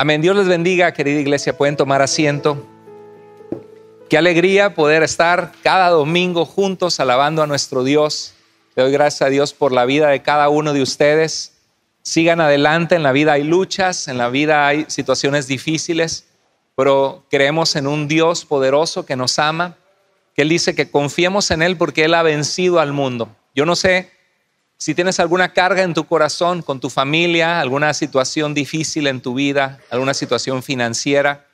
Amén. Dios les bendiga, querida iglesia. Pueden tomar asiento. Qué alegría poder estar cada domingo juntos alabando a nuestro Dios. Le doy gracias a Dios por la vida de cada uno de ustedes. Sigan adelante, en la vida hay luchas, en la vida hay situaciones difíciles, pero creemos en un Dios poderoso que nos ama, que Él dice que confiemos en Él porque Él ha vencido al mundo. Yo no sé si tienes alguna carga en tu corazón con tu familia, alguna situación difícil en tu vida, alguna situación financiera,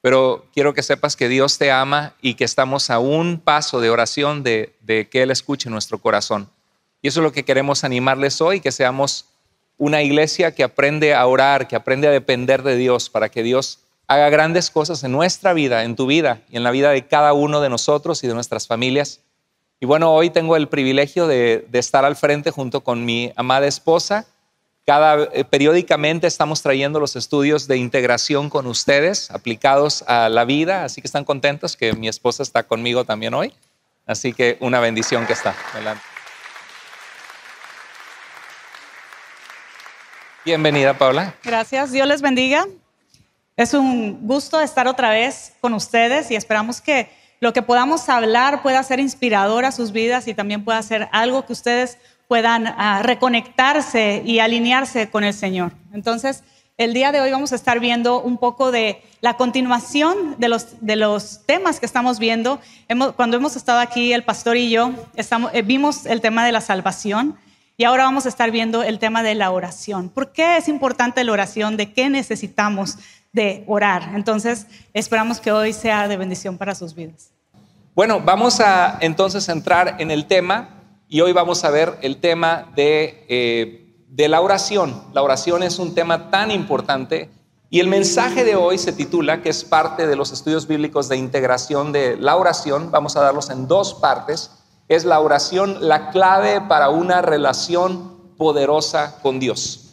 pero quiero que sepas que Dios te ama y que estamos a un paso de oración de, que Él escuche nuestro corazón. Y eso es lo que queremos animarles hoy, que seamos una iglesia que aprende a orar, que aprende a depender de Dios para que Dios haga grandes cosas en nuestra vida, en tu vida y en la vida de cada uno de nosotros y de nuestras familias. Y bueno, hoy tengo el privilegio de, estar al frente junto con mi amada esposa. Cada, eh, periódicamente estamos trayendo los estudios de integración con ustedes, aplicados a la vida, así que están contentos que mi esposa está conmigo también hoy. Así que una bendición que está. Adelante. Bienvenida, Paula. Gracias, Dios les bendiga. Es un gusto estar otra vez con ustedes y esperamos que lo que podamos hablar pueda ser inspirador a sus vidas y también pueda ser algo que ustedes puedan ah, reconectarse y alinearse con el Señor. Entonces, el día de hoy vamos a estar viendo un poco de la continuación de los, de los temas que estamos viendo. cuando hemos estado aquí, el pastor y yo, eh, vimos el tema de la salvación y ahora vamos a estar viendo el tema de la oración. ¿Por qué es importante la oración? ¿De qué necesitamos? de orar. Entonces, esperamos que hoy sea de bendición para sus vidas. Bueno, vamos a entonces entrar en el tema y hoy vamos a ver el tema de, eh, de la oración. La oración es un tema tan importante y el mensaje de hoy se titula, que es parte de los estudios bíblicos de integración de la oración, vamos a darlos en dos partes, es la oración la clave para una relación poderosa con Dios.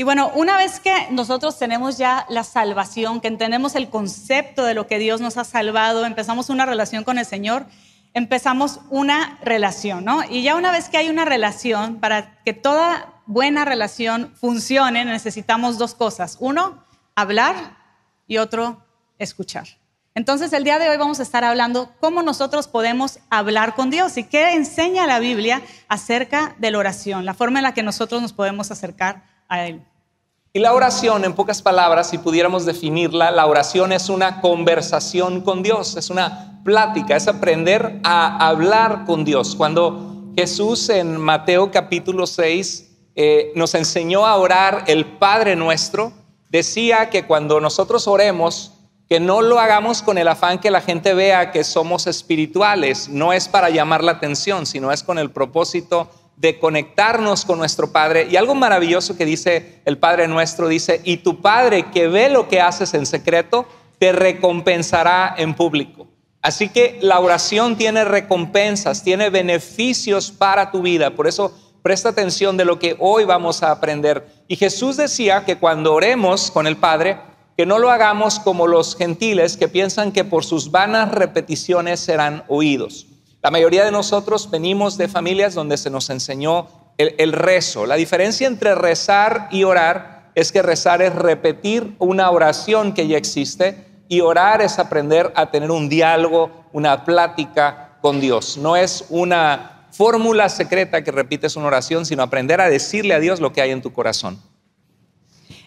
Y bueno, una vez que nosotros tenemos ya la salvación, que entendemos el concepto de lo que Dios nos ha salvado, empezamos una relación con el Señor, empezamos una relación, ¿no? Y ya una vez que hay una relación, para que toda buena relación funcione, necesitamos dos cosas. Uno, hablar y otro, escuchar. Entonces, el día de hoy vamos a estar hablando cómo nosotros podemos hablar con Dios y qué enseña la Biblia acerca de la oración, la forma en la que nosotros nos podemos acercar y la oración, en pocas palabras, si pudiéramos definirla, la oración es una conversación con Dios, es una plática, es aprender a hablar con Dios. Cuando Jesús en Mateo capítulo 6 eh, nos enseñó a orar el Padre nuestro, decía que cuando nosotros oremos, que no lo hagamos con el afán que la gente vea que somos espirituales, no es para llamar la atención, sino es con el propósito de conectarnos con nuestro Padre. Y algo maravilloso que dice el Padre nuestro, dice, y tu Padre que ve lo que haces en secreto, te recompensará en público. Así que la oración tiene recompensas, tiene beneficios para tu vida. Por eso presta atención de lo que hoy vamos a aprender. Y Jesús decía que cuando oremos con el Padre, que no lo hagamos como los gentiles que piensan que por sus vanas repeticiones serán oídos. La mayoría de nosotros venimos de familias donde se nos enseñó el, rezo. La diferencia entre rezar y orar es que rezar es repetir una oración que ya existe y orar es aprender a tener un diálogo, una plática con Dios. No es una fórmula secreta que repites una oración, sino aprender a decirle a Dios lo que hay en tu corazón.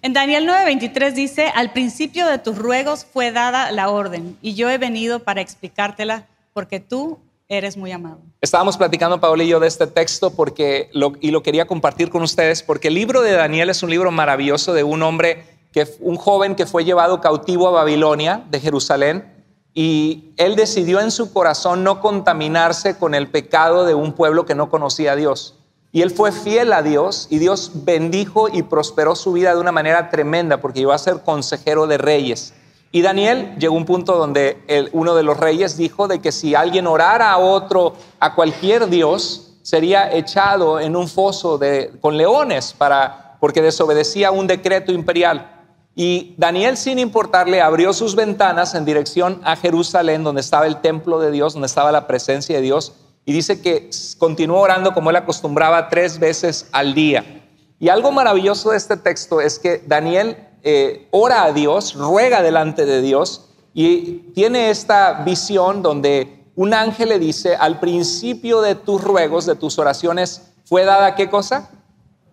En Daniel 9:23 dice, al principio de tus ruegos fue dada la orden y yo he venido para explicártela porque tú Eres muy amado. Estábamos platicando, Paola yo, de este texto porque y lo quería compartir con ustedes porque el libro de Daniel es un libro maravilloso de un hombre, que, un joven que fue llevado cautivo a Babilonia de Jerusalén y él decidió en su corazón no contaminarse con el pecado de un pueblo que no conocía a Dios. Y él fue fiel a Dios y Dios bendijo y prosperó su vida de una manera tremenda porque iba a ser consejero de reyes. Y Daniel llegó a un punto donde uno de los reyes dijo de que si alguien orara a otro, a cualquier dios, sería echado en un foso con leones para, porque desobedecía un decreto imperial. Y Daniel, sin importarle, abrió sus ventanas en dirección a Jerusalén, donde estaba el templo de Dios, donde estaba la presencia de Dios. Y dice que continuó orando como él acostumbraba tres veces al día. Y algo maravilloso de este texto es que Daniel eh, ora a Dios, ruega delante de Dios y tiene esta visión donde un ángel le dice, al principio de tus ruegos, de tus oraciones, fue dada qué cosa?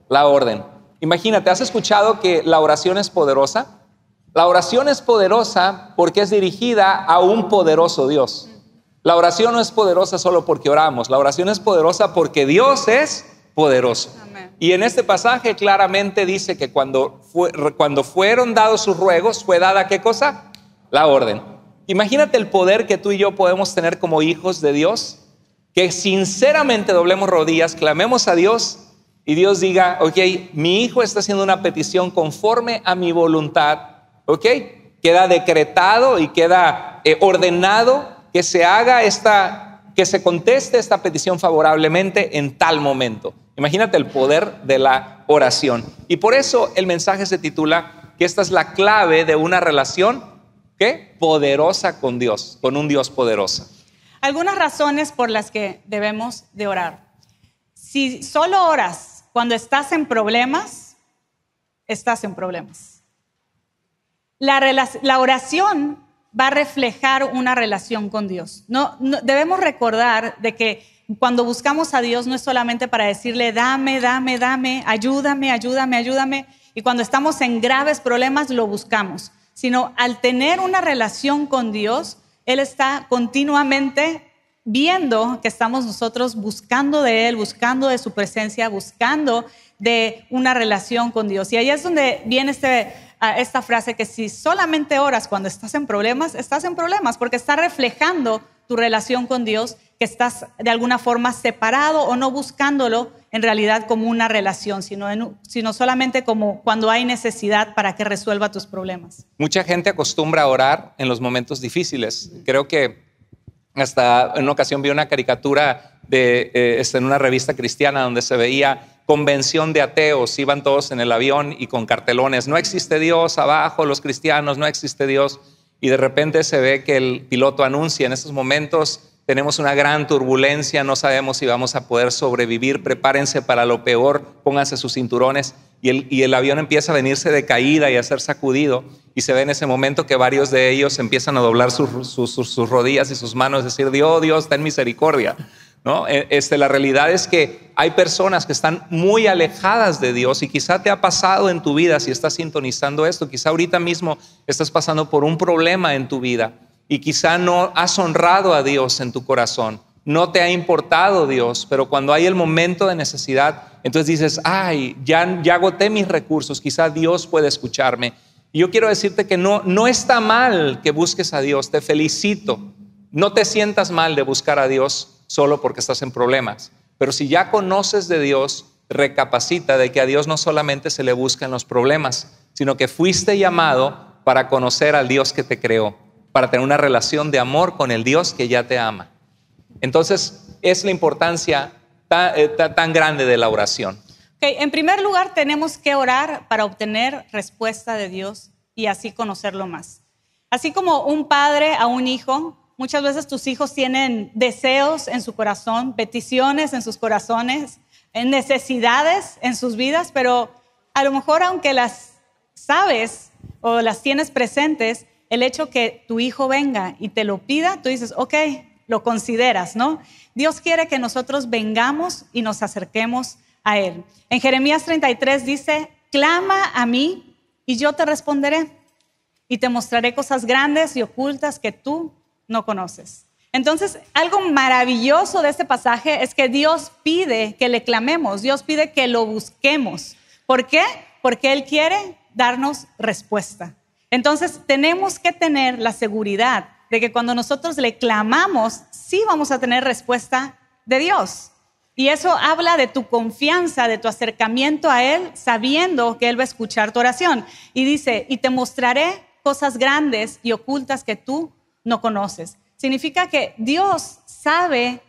La orden. Imagínate, ¿has escuchado que la oración es poderosa? La oración es poderosa porque es dirigida a un poderoso Dios. La oración no es poderosa solo porque oramos, la oración es poderosa porque Dios es poderoso. Y en este pasaje claramente dice que cuando, cuando fueron dados sus ruegos, fue dada qué cosa? La orden. Imagínate el poder que tú y yo podemos tener como hijos de Dios, que sinceramente doblemos rodillas, clamemos a Dios y Dios diga, ok, mi hijo está haciendo una petición conforme a mi voluntad, ok, queda decretado y queda eh, ordenado que se haga esta que se conteste esta petición favorablemente en tal momento. Imagínate el poder de la oración. Y por eso el mensaje se titula que esta es la clave de una relación poderosa con Dios, con un Dios poderosa. Algunas razones por las que debemos de orar. Si solo oras cuando estás en problemas, estás en problemas. La, la oración va a reflejar una relación con Dios. No, debemos recordar de que cuando buscamos a Dios no es solamente para decirle, dame, dame, dame, ayúdame, ayúdame, ayúdame. Y cuando estamos en graves problemas lo buscamos, sino al tener una relación con Dios, Él está continuamente viendo que estamos nosotros buscando de Él, buscando de su presencia, buscando de una relación con Dios. Y ahí es donde viene este a esta frase que si solamente oras cuando estás en problemas, estás en problemas porque está reflejando tu relación con Dios, que estás de alguna forma separado o no buscándolo en realidad como una relación, sino, sino solamente como cuando hay necesidad para que resuelva tus problemas. Mucha gente acostumbra a orar en los momentos difíciles. Creo que hasta en una ocasión vi una caricatura de, eh, este, en una revista cristiana donde se veía convención de ateos, iban todos en el avión y con cartelones, no existe Dios, abajo los cristianos, no existe Dios. Y de repente se ve que el piloto anuncia, en estos momentos tenemos una gran turbulencia, no sabemos si vamos a poder sobrevivir, prepárense para lo peor, pónganse sus cinturones. Y el, el avión empieza a venirse de caída y a ser sacudido. Y se ve en ese momento que varios de ellos empiezan a doblar sus, sus rodillas y sus manos, decir, Dios, Dios, ten misericordia. ¿no? E, este, la realidad es que hay personas que están muy alejadas de Dios y quizá te ha pasado en tu vida, si estás sintonizando esto, quizá ahorita mismo estás pasando por un problema en tu vida y quizá no has honrado a Dios en tu corazón, no te ha importado Dios, pero cuando hay el momento de necesidad, entonces dices, ay, ya, ya agoté mis recursos, quizá Dios puede escucharme. yo quiero decirte que no, no está mal que busques a Dios, te felicito. No te sientas mal de buscar a Dios, solo porque estás en problemas. Pero si ya conoces de Dios, recapacita de que a Dios no solamente se le buscan los problemas, sino que fuiste llamado para conocer al Dios que te creó, para tener una relación de amor con el Dios que ya te ama. Entonces, es la importancia eh, tan, grande de la oración. Okay. En primer lugar, tenemos que orar para obtener respuesta de Dios y así conocerlo más. Así como un padre a un hijo Muchas veces tus hijos tienen deseos en su corazón, peticiones en sus corazones, necesidades en sus vidas, pero a lo mejor aunque las sabes o las tienes presentes, el hecho que tu hijo venga y te lo pida, tú dices, ok, lo consideras, ¿no? Dios quiere que nosotros vengamos y nos acerquemos a Él. En Jeremías 33 dice, clama a mí y yo te responderé y te mostraré cosas grandes y ocultas que tú no conoces. Entonces, algo maravilloso de este pasaje es que Dios pide que le clamemos, Dios pide que lo busquemos. ¿Por qué? Porque Él quiere darnos respuesta. Entonces, tenemos que tener la seguridad de que cuando nosotros le clamamos, sí vamos a tener respuesta de Dios. Y eso habla de tu confianza, de tu acercamiento a Él, sabiendo que Él va a escuchar tu oración. Y dice, y te mostraré cosas grandes y ocultas que tú no conoces. Significa que Dios sabe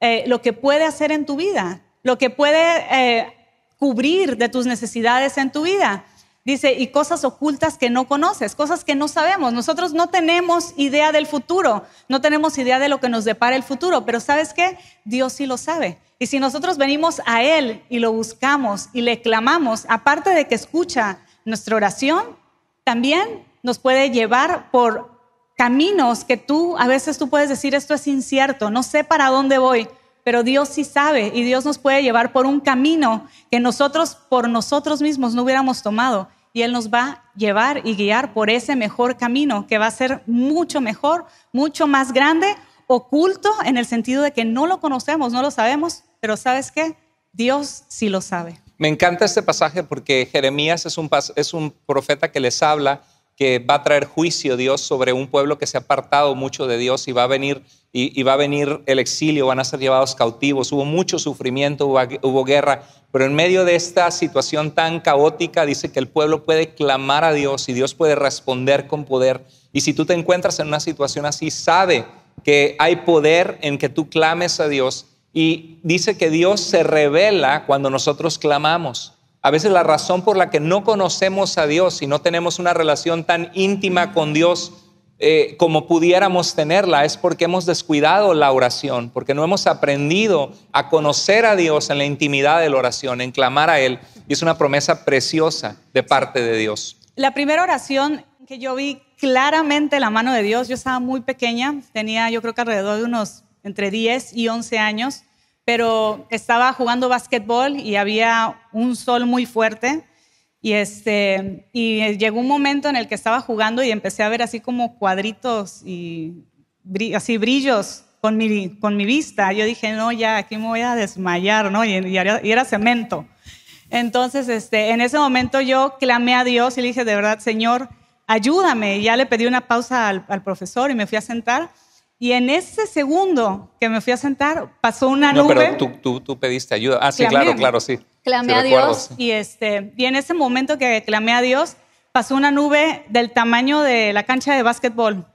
eh, lo que puede hacer en tu vida, lo que puede eh, cubrir de tus necesidades en tu vida. Dice, y cosas ocultas que no conoces, cosas que no sabemos. Nosotros no tenemos idea del futuro, no tenemos idea de lo que nos depara el futuro, pero ¿sabes qué? Dios sí lo sabe. Y si nosotros venimos a Él y lo buscamos y le clamamos, aparte de que escucha nuestra oración, también nos puede llevar por caminos que tú a veces tú puedes decir esto es incierto, no sé para dónde voy, pero Dios sí sabe y Dios nos puede llevar por un camino que nosotros por nosotros mismos no hubiéramos tomado y Él nos va a llevar y guiar por ese mejor camino que va a ser mucho mejor, mucho más grande, oculto en el sentido de que no lo conocemos, no lo sabemos, pero ¿sabes qué? Dios sí lo sabe. Me encanta este pasaje porque Jeremías es un, es un profeta que les habla que va a traer juicio Dios sobre un pueblo que se ha apartado mucho de Dios y va a venir y, va a venir el exilio, van a ser llevados cautivos. Hubo mucho sufrimiento, hubo guerra, pero en medio de esta situación tan caótica dice que el pueblo puede clamar a Dios y Dios puede responder con poder. Y si tú te encuentras en una situación así, sabe que hay poder en que tú clames a Dios y dice que Dios se revela cuando nosotros clamamos. A veces la razón por la que no conocemos a Dios y no tenemos una relación tan íntima con Dios eh, como pudiéramos tenerla es porque hemos descuidado la oración, porque no hemos aprendido a conocer a Dios en la intimidad de la oración, en clamar a Él. Y es una promesa preciosa de parte de Dios. La primera oración que yo vi claramente la mano de Dios, yo estaba muy pequeña, tenía yo creo que alrededor de unos entre 10 y 11 años pero estaba jugando básquetbol y había un sol muy fuerte. Este, y, llegó un momento en el que estaba jugando y empecé a ver así como cuadritos y así brillos con mi, vista. Yo dije, no, ya aquí me voy a desmayar, ¿no? Y, era, cemento. Entonces, este, en ese momento yo clamé a Dios y le dije, de verdad, Señor, ayúdame. ya le pedí una pausa al profesor y me fui a sentar. Y en ese segundo que me fui a sentar, pasó una nube. No, pero tú, tú, pediste ayuda. Ah, sí, claro, claro, sí. Clamé a Dios. Y, este, y en ese momento que clamé a Dios, pasó una nube del tamaño de la cancha de básquetbol.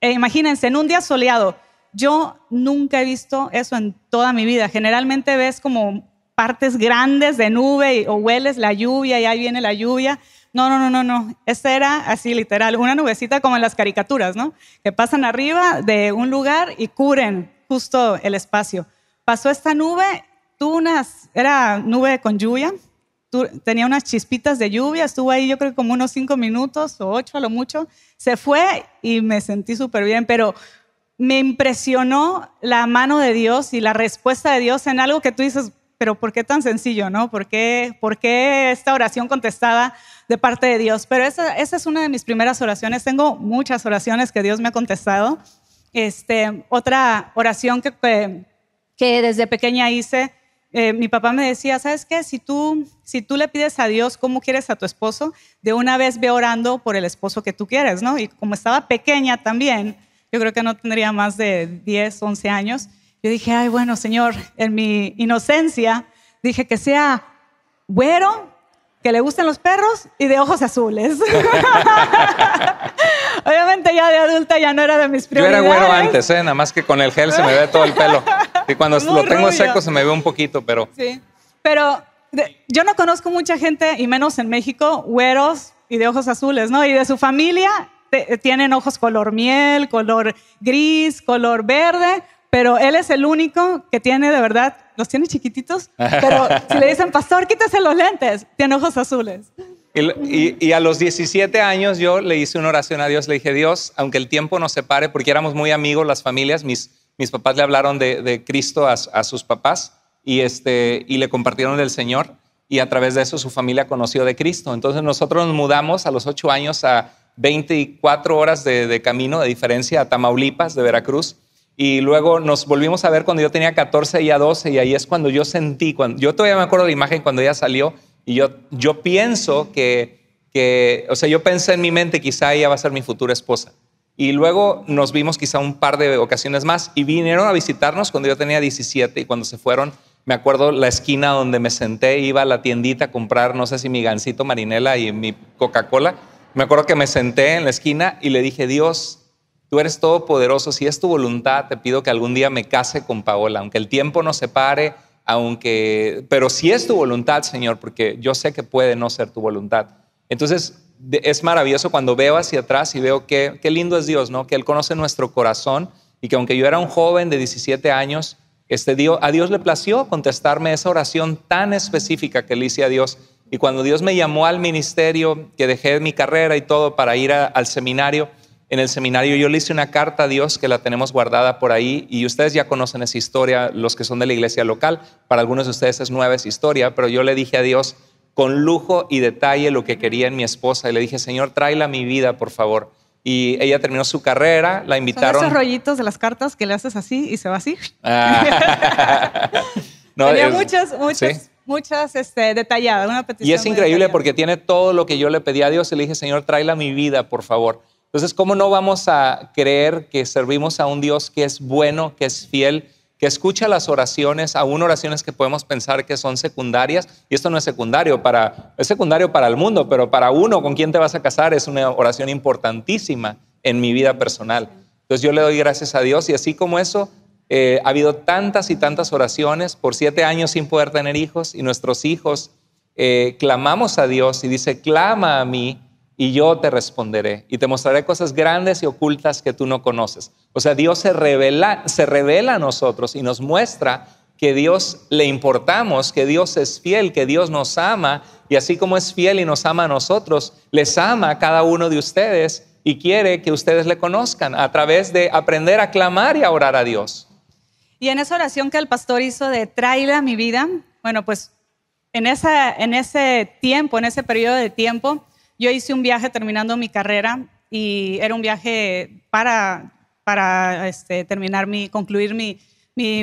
E imagínense, en un día soleado. Yo nunca he visto eso en toda mi vida. Generalmente ves como partes grandes de nube o hueles la lluvia y ahí viene la lluvia. No, no, no, no, no. Esta era así literal, una nubecita como en las caricaturas, ¿no? Que pasan arriba de un lugar y cubren justo el espacio. Pasó esta nube, tú unas, era nube con lluvia, tenía unas chispitas de lluvia, estuvo ahí yo creo como unos cinco minutos o ocho a lo mucho, se fue y me sentí súper bien, pero me impresionó la mano de Dios y la respuesta de Dios en algo que tú dices, pero ¿por qué tan sencillo, no? ¿Por qué, por qué esta oración contestada de parte de Dios? Pero esa, esa, es una de mis primeras oraciones. Tengo muchas oraciones que Dios me ha contestado. Este, otra oración que, que, desde pequeña hice, eh, mi papá me decía, ¿sabes qué? Si tú, si tú le pides a Dios cómo quieres a tu esposo, de una vez ve orando por el esposo que tú quieres, ¿no? Y como estaba pequeña también, yo creo que no tendría más de 10, 11 años, yo dije, ay, bueno, Señor, en mi inocencia, dije que sea güero, que le gusten los perros y de ojos azules. Obviamente ya de adulta ya no era de mis prioridades. Yo era güero antes, ¿eh? nada más que con el gel se me ve todo el pelo. Y cuando lo tengo seco se me ve un poquito, pero... Sí, pero yo no conozco mucha gente, y menos en México, güeros y de ojos azules, ¿no? Y de su familia tienen ojos color miel, color gris, color verde pero él es el único que tiene de verdad, los tiene chiquititos, pero si le dicen, pastor, quítese los lentes, tiene ojos azules. Y, a los 17 años yo le hice una oración a Dios, le dije, Dios, aunque el tiempo nos separe, porque éramos muy amigos las familias, mis, mis papás le hablaron de, Cristo a, sus papás y, este, y le compartieron del Señor y a través de eso su familia conoció de Cristo. Entonces nosotros nos mudamos a los 8 años a 24 horas de camino de diferencia a Tamaulipas, de Veracruz, y luego nos volvimos a ver cuando yo tenía 14 y a 12 y ahí es cuando yo sentí, cuando, yo todavía me acuerdo de la imagen cuando ella salió y yo, yo pienso que, que, o sea, yo pensé en mi mente, quizá ella va a ser mi futura esposa. Y luego nos vimos quizá un par de ocasiones más y vinieron a visitarnos cuando yo tenía 17 y cuando se fueron, me acuerdo la esquina donde me senté, iba a la tiendita a comprar, no sé si mi gancito marinela y mi Coca-Cola. Me acuerdo que me senté en la esquina y le dije, Dios, Tú eres todopoderoso, si es tu voluntad, te pido que algún día me case con Paola, aunque el tiempo se separe, aunque, pero si es tu voluntad, Señor, porque yo sé que puede no ser tu voluntad. Entonces, es maravilloso cuando veo hacia atrás y veo que, qué lindo es Dios, ¿no? Que Él conoce nuestro corazón y que aunque yo era un joven de 17 años, este Dios, a Dios le plació contestarme esa oración tan específica que le hice a Dios. Y cuando Dios me llamó al ministerio, que dejé mi carrera y todo para ir al seminario, en el seminario yo le hice una carta a Dios que la tenemos guardada por ahí y ustedes ya conocen esa historia, los que son de la iglesia local, para algunos de ustedes es nueva esa historia, pero yo le dije a Dios con lujo y detalle lo que quería en mi esposa y le dije, Señor, tráela mi vida, por favor. Y ella terminó su carrera, la invitaron. esos rollitos de las cartas que le haces así y se va así. Ah. Tenía muchas, muchas muchas este, detalladas, una petición. Y es increíble porque tiene todo lo que yo le pedí a Dios y le dije, Señor, tráela mi vida, por favor. Entonces, ¿cómo no vamos a creer que servimos a un Dios que es bueno, que es fiel, que escucha las oraciones, aún oraciones que podemos pensar que son secundarias? Y esto no es secundario para es secundario para el mundo, pero para uno con quien te vas a casar es una oración importantísima en mi vida personal. Entonces, yo le doy gracias a Dios y así como eso eh, ha habido tantas y tantas oraciones por siete años sin poder tener hijos y nuestros hijos eh, clamamos a Dios y dice, clama a mí y yo te responderé y te mostraré cosas grandes y ocultas que tú no conoces. O sea, Dios se revela, se revela a nosotros y nos muestra que Dios le importamos, que Dios es fiel, que Dios nos ama y así como es fiel y nos ama a nosotros, les ama a cada uno de ustedes y quiere que ustedes le conozcan a través de aprender a clamar y a orar a Dios. Y en esa oración que el pastor hizo de a mi vida, bueno, pues en, esa, en ese tiempo, en ese periodo de tiempo, yo hice un viaje terminando mi carrera y era un viaje para, para este, terminar mi, concluir mi,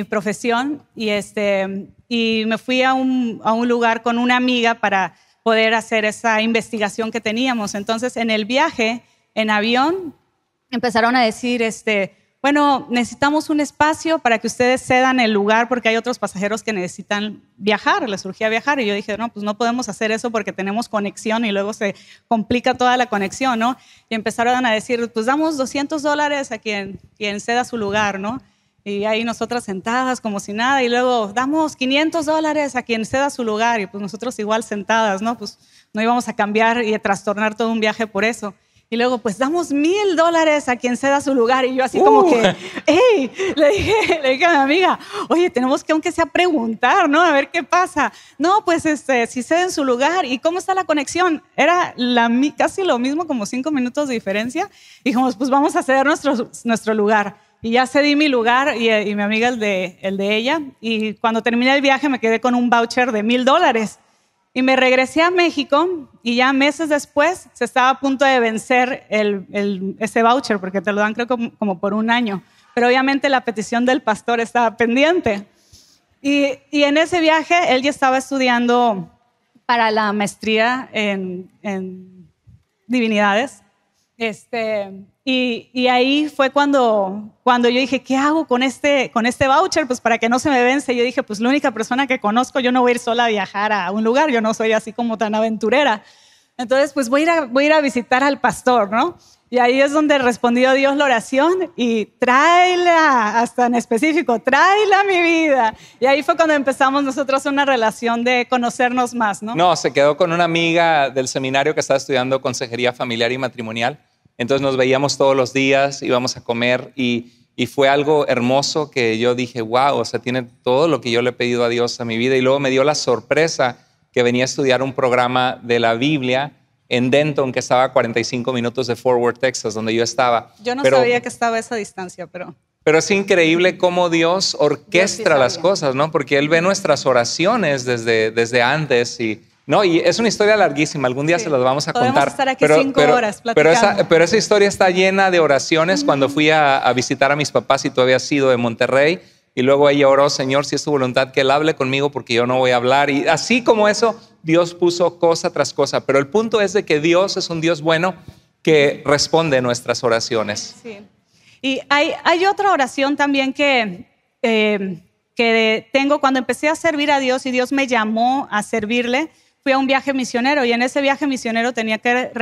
profesión y, este, y me fui a un, a un lugar con una amiga para poder hacer esa investigación que teníamos. Entonces, en el viaje, en avión, empezaron a decir, este, bueno, necesitamos un espacio para que ustedes cedan el lugar porque hay otros pasajeros que necesitan viajar, les surgía viajar. Y yo dije, no, pues no podemos hacer eso porque tenemos conexión y luego se complica toda la conexión, ¿no? Y empezaron a decir, pues damos 200 dólares a quien, quien ceda su lugar, ¿no? Y ahí nosotras sentadas como si nada y luego damos 500 dólares a quien ceda su lugar y pues nosotros igual sentadas, ¿no? Pues no íbamos a cambiar y a trastornar todo un viaje por eso. Y luego, pues damos mil dólares a quien ceda su lugar. Y yo así como que, hey, uh. le dije, le dije a mi amiga, oye, tenemos que aunque sea preguntar, ¿no? A ver qué pasa. No, pues este, si ceden su lugar y cómo está la conexión. Era la, casi lo mismo, como cinco minutos de diferencia. Y dijimos, pues vamos a ceder nuestro, nuestro lugar. Y ya cedí mi lugar y, y mi amiga el de, el de ella. Y cuando terminé el viaje me quedé con un voucher de mil dólares. Y me regresé a México y ya meses después se estaba a punto de vencer el, ese voucher, porque te lo dan creo como, por un año. Pero obviamente la petición del pastor estaba pendiente. Y, y en ese viaje él ya estaba estudiando para la maestría en, en divinidades. Este, y, ahí fue cuando, cuando yo dije, ¿qué hago con este, con este voucher? Pues para que no se me vence. Yo dije, pues la única persona que conozco, yo no voy a ir sola a viajar a un lugar, yo no soy así como tan aventurera. Entonces, pues voy a ir a, ir a visitar al pastor, ¿no? Y ahí es donde respondió Dios la oración y tráela, hasta en específico, tráela mi vida. Y ahí fue cuando empezamos nosotros una relación de conocernos más, ¿no? No, se quedó con una amiga del seminario que estaba estudiando consejería familiar y matrimonial entonces nos veíamos todos los días, íbamos a comer y, fue algo hermoso que yo dije, wow, o sea, tiene todo lo que yo le he pedido a Dios a mi vida. Y luego me dio la sorpresa que venía a estudiar un programa de la Biblia en Denton, que estaba a 45 minutos de Fort Worth, Texas, donde yo estaba. Yo no sabía que estaba a esa distancia, pero... Pero es increíble cómo Dios orquestra las cosas, ¿no? Porque Él ve nuestras oraciones desde, desde antes y, no, y es una historia larguísima, algún día se las vamos a contar. pero, cinco horas esa, pero esa, historia está llena de oraciones. Cuando fui a, visitar a mis papás y todavía sido de Monterrey, y luego ella oró, Señor, si es tu voluntad que él hable conmigo porque yo no voy a hablar. Y así como eso, Dios puso cosa tras cosa. Pero el punto es de que Dios es un Dios bueno que responde nuestras oraciones. Sí. Y hay, otra oración también que, eh, que tengo cuando empecé a servir a Dios y Dios me llamó a servirle fui a un viaje misionero y en ese viaje misionero tenía que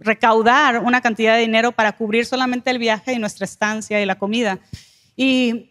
recaudar una cantidad de dinero para cubrir solamente el viaje y nuestra estancia y la comida. Y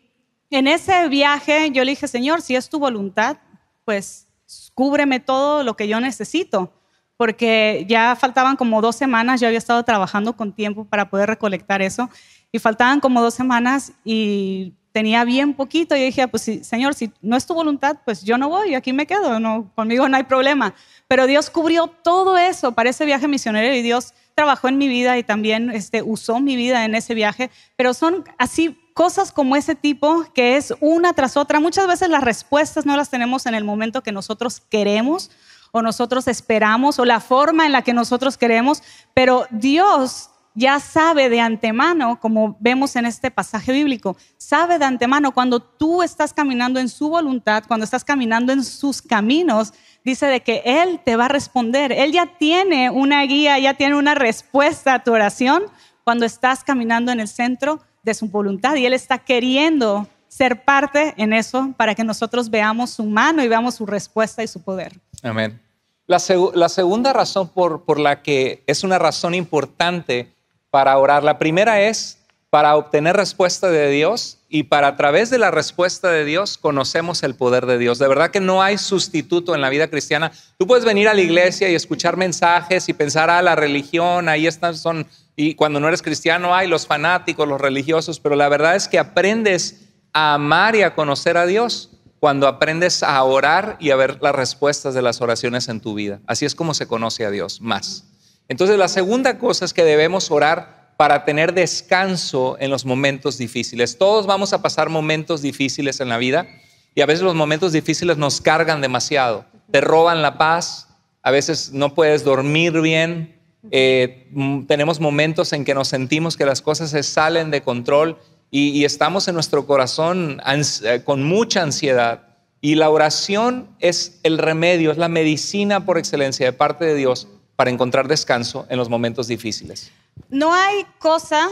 en ese viaje yo le dije, Señor, si es tu voluntad, pues cúbreme todo lo que yo necesito, porque ya faltaban como dos semanas, yo había estado trabajando con tiempo para poder recolectar eso, y faltaban como dos semanas y tenía bien poquito y dije, ah, pues sí, Señor, si no es tu voluntad, pues yo no voy, aquí me quedo, no, conmigo no hay problema. Pero Dios cubrió todo eso para ese viaje misionero y Dios trabajó en mi vida y también este, usó mi vida en ese viaje. Pero son así cosas como ese tipo que es una tras otra. Muchas veces las respuestas no las tenemos en el momento que nosotros queremos o nosotros esperamos o la forma en la que nosotros queremos, pero Dios ya sabe de antemano, como vemos en este pasaje bíblico, sabe de antemano cuando tú estás caminando en su voluntad, cuando estás caminando en sus caminos, dice de que Él te va a responder. Él ya tiene una guía, ya tiene una respuesta a tu oración cuando estás caminando en el centro de su voluntad y Él está queriendo ser parte en eso para que nosotros veamos su mano y veamos su respuesta y su poder. Amén. La, segunda razón por, por la que es una razón importante para orar. La primera es para obtener respuesta de Dios y para a través de la respuesta de Dios conocemos el poder de Dios. De verdad que no hay sustituto en la vida cristiana. Tú puedes venir a la iglesia y escuchar mensajes y pensar, ah, la religión, ahí están, son, y cuando no eres cristiano hay los fanáticos, los religiosos, pero la verdad es que aprendes a amar y a conocer a Dios cuando aprendes a orar y a ver las respuestas de las oraciones en tu vida. Así es como se conoce a Dios más. Entonces la segunda cosa es que debemos orar para tener descanso en los momentos difíciles. Todos vamos a pasar momentos difíciles en la vida y a veces los momentos difíciles nos cargan demasiado, te roban la paz, a veces no puedes dormir bien, eh, tenemos momentos en que nos sentimos que las cosas se salen de control y, y estamos en nuestro corazón eh, con mucha ansiedad. Y la oración es el remedio, es la medicina por excelencia de parte de Dios para encontrar descanso en los momentos difíciles? No hay cosa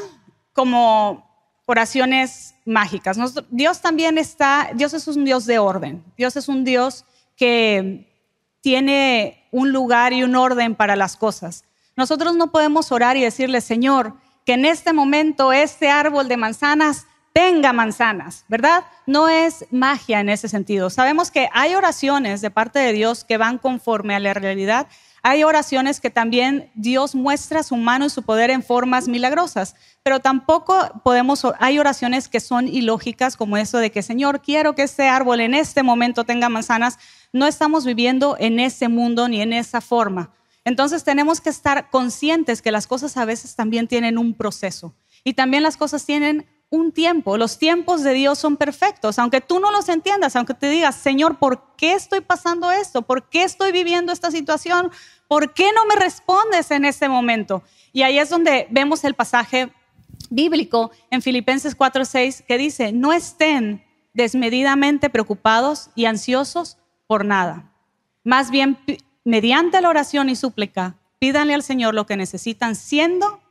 como oraciones mágicas. Dios también está, Dios es un Dios de orden. Dios es un Dios que tiene un lugar y un orden para las cosas. Nosotros no podemos orar y decirle, Señor, que en este momento este árbol de manzanas tenga manzanas, ¿verdad? No es magia en ese sentido. Sabemos que hay oraciones de parte de Dios que van conforme a la realidad hay oraciones que también Dios muestra su mano y su poder en formas milagrosas, pero tampoco podemos, hay oraciones que son ilógicas como eso de que, Señor, quiero que este árbol en este momento tenga manzanas. No estamos viviendo en ese mundo ni en esa forma. Entonces tenemos que estar conscientes que las cosas a veces también tienen un proceso y también las cosas tienen un tiempo. Los tiempos de Dios son perfectos, aunque tú no los entiendas, aunque te digas, Señor, ¿por qué estoy pasando esto? ¿Por qué estoy viviendo esta situación? ¿Por qué no me respondes en este momento? Y ahí es donde vemos el pasaje bíblico en Filipenses 4:6 que dice, no estén desmedidamente preocupados y ansiosos por nada. Más bien, mediante la oración y súplica, pídanle al Señor lo que necesitan, siendo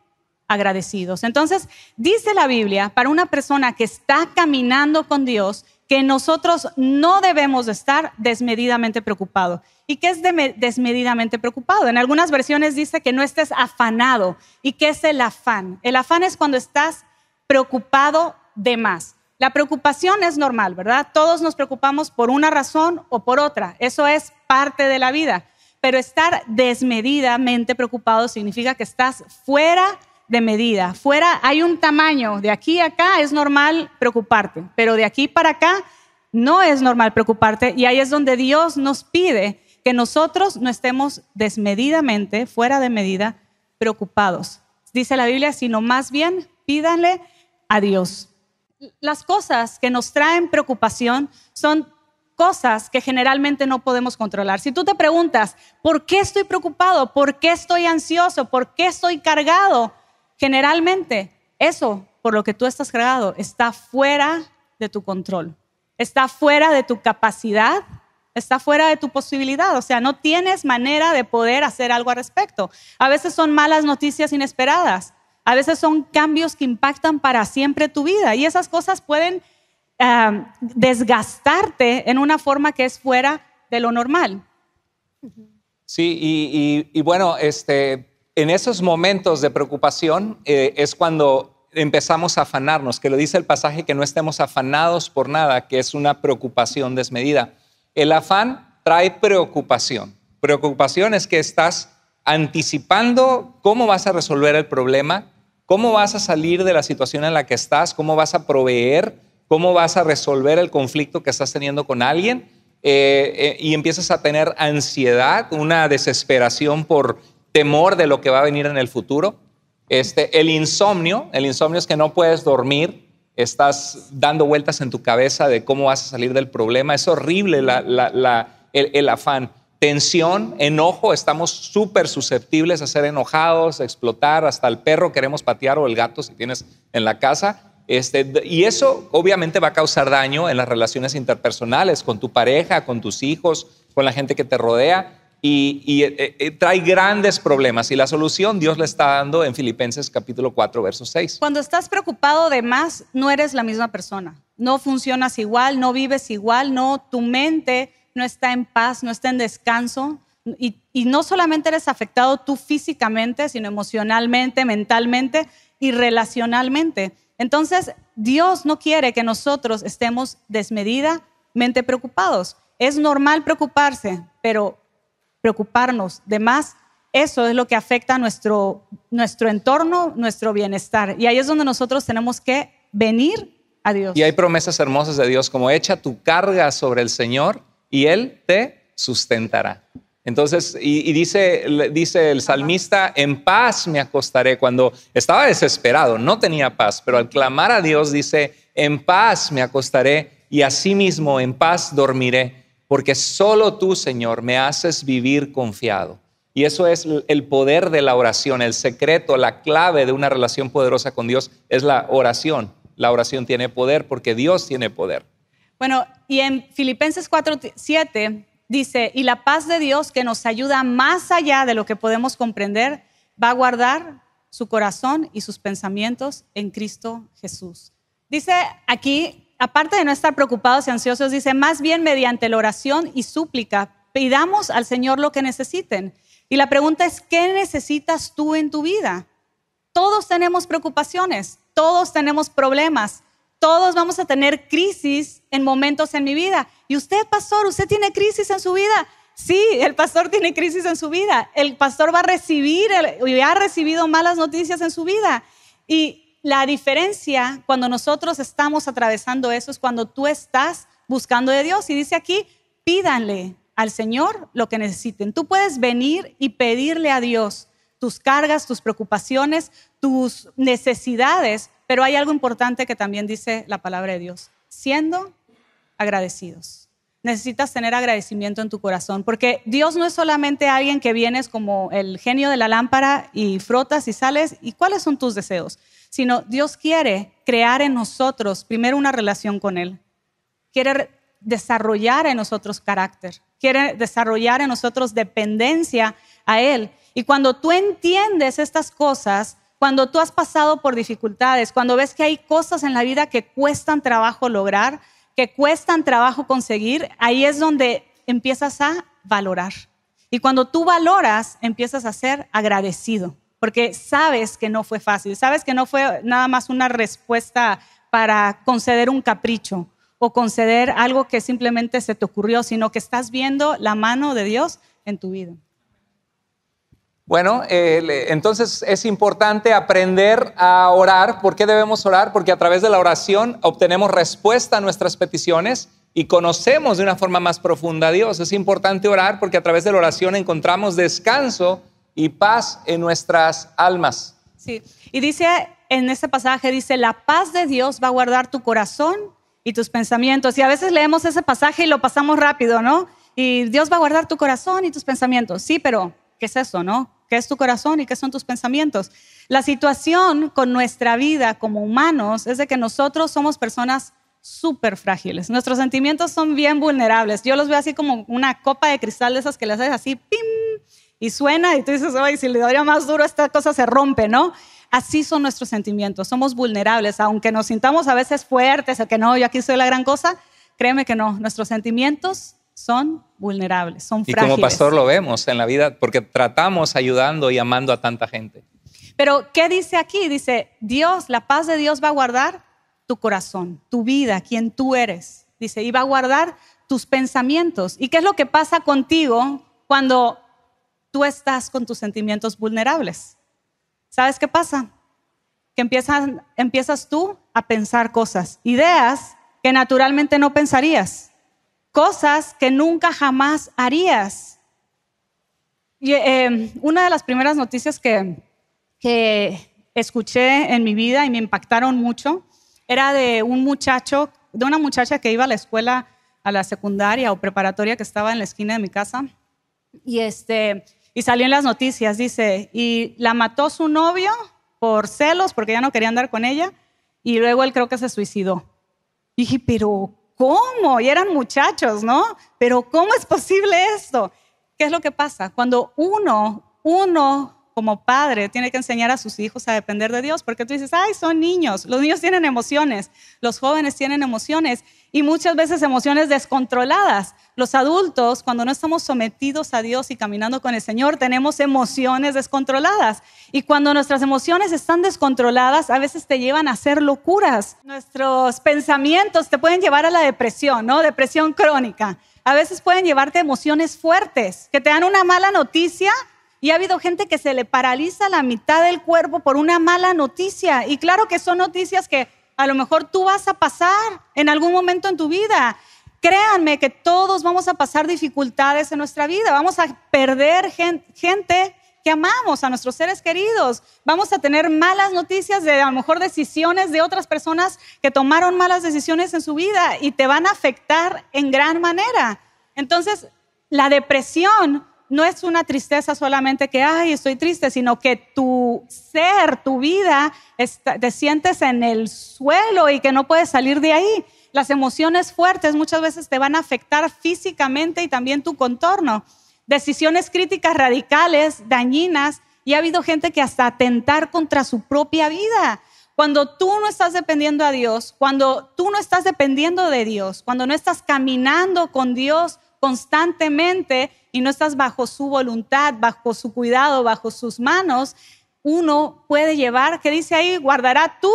agradecidos. Entonces, dice la Biblia, para una persona que está caminando con Dios, que nosotros no debemos estar desmedidamente preocupados. ¿Y qué es desmedidamente preocupado? En algunas versiones dice que no estés afanado. ¿Y qué es el afán? El afán es cuando estás preocupado de más. La preocupación es normal, ¿verdad? Todos nos preocupamos por una razón o por otra. Eso es parte de la vida. Pero estar desmedidamente preocupado significa que estás fuera de de medida. Fuera hay un tamaño, de aquí a acá es normal preocuparte, pero de aquí para acá no es normal preocuparte y ahí es donde Dios nos pide que nosotros no estemos desmedidamente, fuera de medida, preocupados. Dice la Biblia, sino más bien pídanle a Dios. Las cosas que nos traen preocupación son cosas que generalmente no podemos controlar. Si tú te preguntas, ¿por qué estoy preocupado? ¿Por qué estoy ansioso? ¿Por qué estoy cargado? generalmente eso por lo que tú estás creado está fuera de tu control, está fuera de tu capacidad, está fuera de tu posibilidad, o sea, no tienes manera de poder hacer algo al respecto. A veces son malas noticias inesperadas, a veces son cambios que impactan para siempre tu vida y esas cosas pueden ah, desgastarte en una forma que es fuera de lo normal. Sí, y bueno, este, en esos momentos de preocupación eh, es cuando empezamos a afanarnos, que lo dice el pasaje, que no estemos afanados por nada, que es una preocupación desmedida. El afán trae preocupación. Preocupación es que estás anticipando cómo vas a resolver el problema, cómo vas a salir de la situación en la que estás, cómo vas a proveer, cómo vas a resolver el conflicto que estás teniendo con alguien. Eh, eh, y empiezas a tener ansiedad, una desesperación por temor de lo que va a venir en el futuro. Este, el insomnio, el insomnio es que no puedes dormir, estás dando vueltas en tu cabeza de cómo vas a salir del problema. Es horrible la, el, afán. Tensión, enojo, estamos súper susceptibles a ser enojados, explotar, hasta el perro queremos patear o el gato si tienes en la casa. Este, y eso obviamente va a causar daño en las relaciones interpersonales, con tu pareja, con tus hijos, con la gente que te rodea y, eh, eh, trae grandes problemas. Y la solución Dios le está dando en Filipenses capítulo 4, verso 6. Cuando estás preocupado de más, no eres la misma persona. No funcionas igual, no vives igual, no, tu mente no está en paz, no está en descanso. Y, y no solamente eres afectado tú físicamente, sino emocionalmente, mentalmente y relacionalmente. Entonces, Dios no quiere que nosotros estemos desmedidamente preocupados. Es normal preocuparse, pero preocuparnos de más, eso es lo que afecta a nuestro, nuestro entorno, nuestro bienestar. Y ahí es donde nosotros tenemos que venir a Dios. Y hay promesas hermosas de Dios como echa tu carga sobre el Señor y Él te sustentará. Entonces, y, dice, dice el salmista, en paz me acostaré cuando estaba desesperado, no tenía paz, pero al clamar a Dios dice, en paz me acostaré y mismo en paz dormiré porque solo tú, Señor, me haces vivir confiado. Y eso es el poder de la oración, el secreto, la clave de una relación poderosa con Dios es la oración. La oración tiene poder porque Dios tiene poder. Bueno, y en Filipenses 4, 7 dice, y la paz de Dios que nos ayuda más allá de lo que podemos comprender, va a guardar su corazón y sus pensamientos en Cristo Jesús. Dice aquí aparte de no estar preocupados y ansiosos, dice, más bien mediante la oración y súplica, pidamos al Señor lo que necesiten. Y la pregunta es, ¿qué necesitas tú en tu vida? Todos tenemos preocupaciones, todos tenemos problemas, todos vamos a tener crisis en momentos en mi vida. Y usted, pastor, usted tiene crisis en su vida. Sí, el pastor tiene crisis en su vida. El pastor va a recibir y ha recibido malas noticias en su vida. Y la diferencia cuando nosotros estamos atravesando eso es cuando tú estás buscando de Dios y dice aquí, pídanle al Señor lo que necesiten. Tú puedes venir y pedirle a Dios tus cargas, tus preocupaciones, tus necesidades, pero hay algo importante que también dice la palabra de Dios, siendo agradecidos. Necesitas tener agradecimiento en tu corazón, porque Dios no es solamente alguien que vienes como el genio de la lámpara y frotas y sales, ¿y cuáles son tus deseos? sino Dios quiere crear en nosotros primero una relación con Él. Quiere desarrollar en nosotros carácter, quiere desarrollar en nosotros dependencia a Él. Y cuando tú entiendes estas cosas, cuando tú has pasado por dificultades, cuando ves que hay cosas en la vida que cuestan trabajo lograr, que cuestan trabajo conseguir, ahí es donde empiezas a valorar. Y cuando tú valoras, empiezas a ser agradecido porque sabes que no fue fácil, sabes que no fue nada más una respuesta para conceder un capricho o conceder algo que simplemente se te ocurrió, sino que estás viendo la mano de Dios en tu vida. Bueno, eh, entonces es importante aprender a orar. ¿Por qué debemos orar? Porque a través de la oración obtenemos respuesta a nuestras peticiones y conocemos de una forma más profunda a Dios. Es importante orar porque a través de la oración encontramos descanso y paz en nuestras almas. Sí, y dice en este pasaje, dice, la paz de Dios va a guardar tu corazón y tus pensamientos. Y a veces leemos ese pasaje y lo pasamos rápido, ¿no? Y Dios va a guardar tu corazón y tus pensamientos. Sí, pero ¿qué es eso, no? ¿Qué es tu corazón y qué son tus pensamientos? La situación con nuestra vida como humanos es de que nosotros somos personas súper frágiles. Nuestros sentimientos son bien vulnerables. Yo los veo así como una copa de cristal de esas que le haces así, ¡pim! y suena y tú dices, ay, si le daría más duro esta cosa se rompe, ¿no? Así son nuestros sentimientos, somos vulnerables, aunque nos sintamos a veces fuertes, que no, yo aquí soy la gran cosa, créeme que no, nuestros sentimientos son vulnerables, son frágiles. Y como pastor lo vemos en la vida, porque tratamos ayudando y amando a tanta gente. Pero, ¿qué dice aquí? Dice, Dios, la paz de Dios va a guardar tu corazón, tu vida, quien tú eres. Dice, y va a guardar tus pensamientos. ¿Y qué es lo que pasa contigo cuando tú estás con tus sentimientos vulnerables. ¿Sabes qué pasa? Que empiezas, empiezas tú a pensar cosas, ideas que naturalmente no pensarías, cosas que nunca jamás harías. Y, eh, una de las primeras noticias que, que escuché en mi vida y me impactaron mucho era de un muchacho, de una muchacha que iba a la escuela, a la secundaria o preparatoria que estaba en la esquina de mi casa. Y este, y salió en las noticias, dice, y la mató su novio por celos, porque ya no quería andar con ella, y luego él creo que se suicidó. Y dije, pero ¿cómo? Y eran muchachos, ¿no? Pero ¿cómo es posible esto? ¿Qué es lo que pasa? Cuando uno, uno como padre tiene que enseñar a sus hijos a depender de Dios, porque tú dices, ay, son niños, los niños tienen emociones, los jóvenes tienen emociones, y muchas veces emociones descontroladas. Los adultos, cuando no estamos sometidos a Dios y caminando con el Señor, tenemos emociones descontroladas. Y cuando nuestras emociones están descontroladas, a veces te llevan a hacer locuras. Nuestros pensamientos te pueden llevar a la depresión, ¿no? Depresión crónica. A veces pueden llevarte emociones fuertes, que te dan una mala noticia y ha habido gente que se le paraliza la mitad del cuerpo por una mala noticia. Y claro que son noticias que a lo mejor tú vas a pasar en algún momento en tu vida. Créanme que todos vamos a pasar dificultades en nuestra vida. Vamos a perder gente que amamos, a nuestros seres queridos. Vamos a tener malas noticias de a lo mejor decisiones de otras personas que tomaron malas decisiones en su vida y te van a afectar en gran manera. Entonces, la depresión no es una tristeza solamente que, ay, estoy triste, sino que tu ser, tu vida, te sientes en el suelo y que no puedes salir de ahí. Las emociones fuertes muchas veces te van a afectar físicamente y también tu contorno. Decisiones críticas radicales, dañinas, y ha habido gente que hasta atentar contra su propia vida. Cuando tú no estás dependiendo a Dios, cuando tú no estás dependiendo de Dios, cuando no estás caminando con Dios, constantemente y no estás bajo su voluntad, bajo su cuidado, bajo sus manos, uno puede llevar, que dice ahí? Guardará tu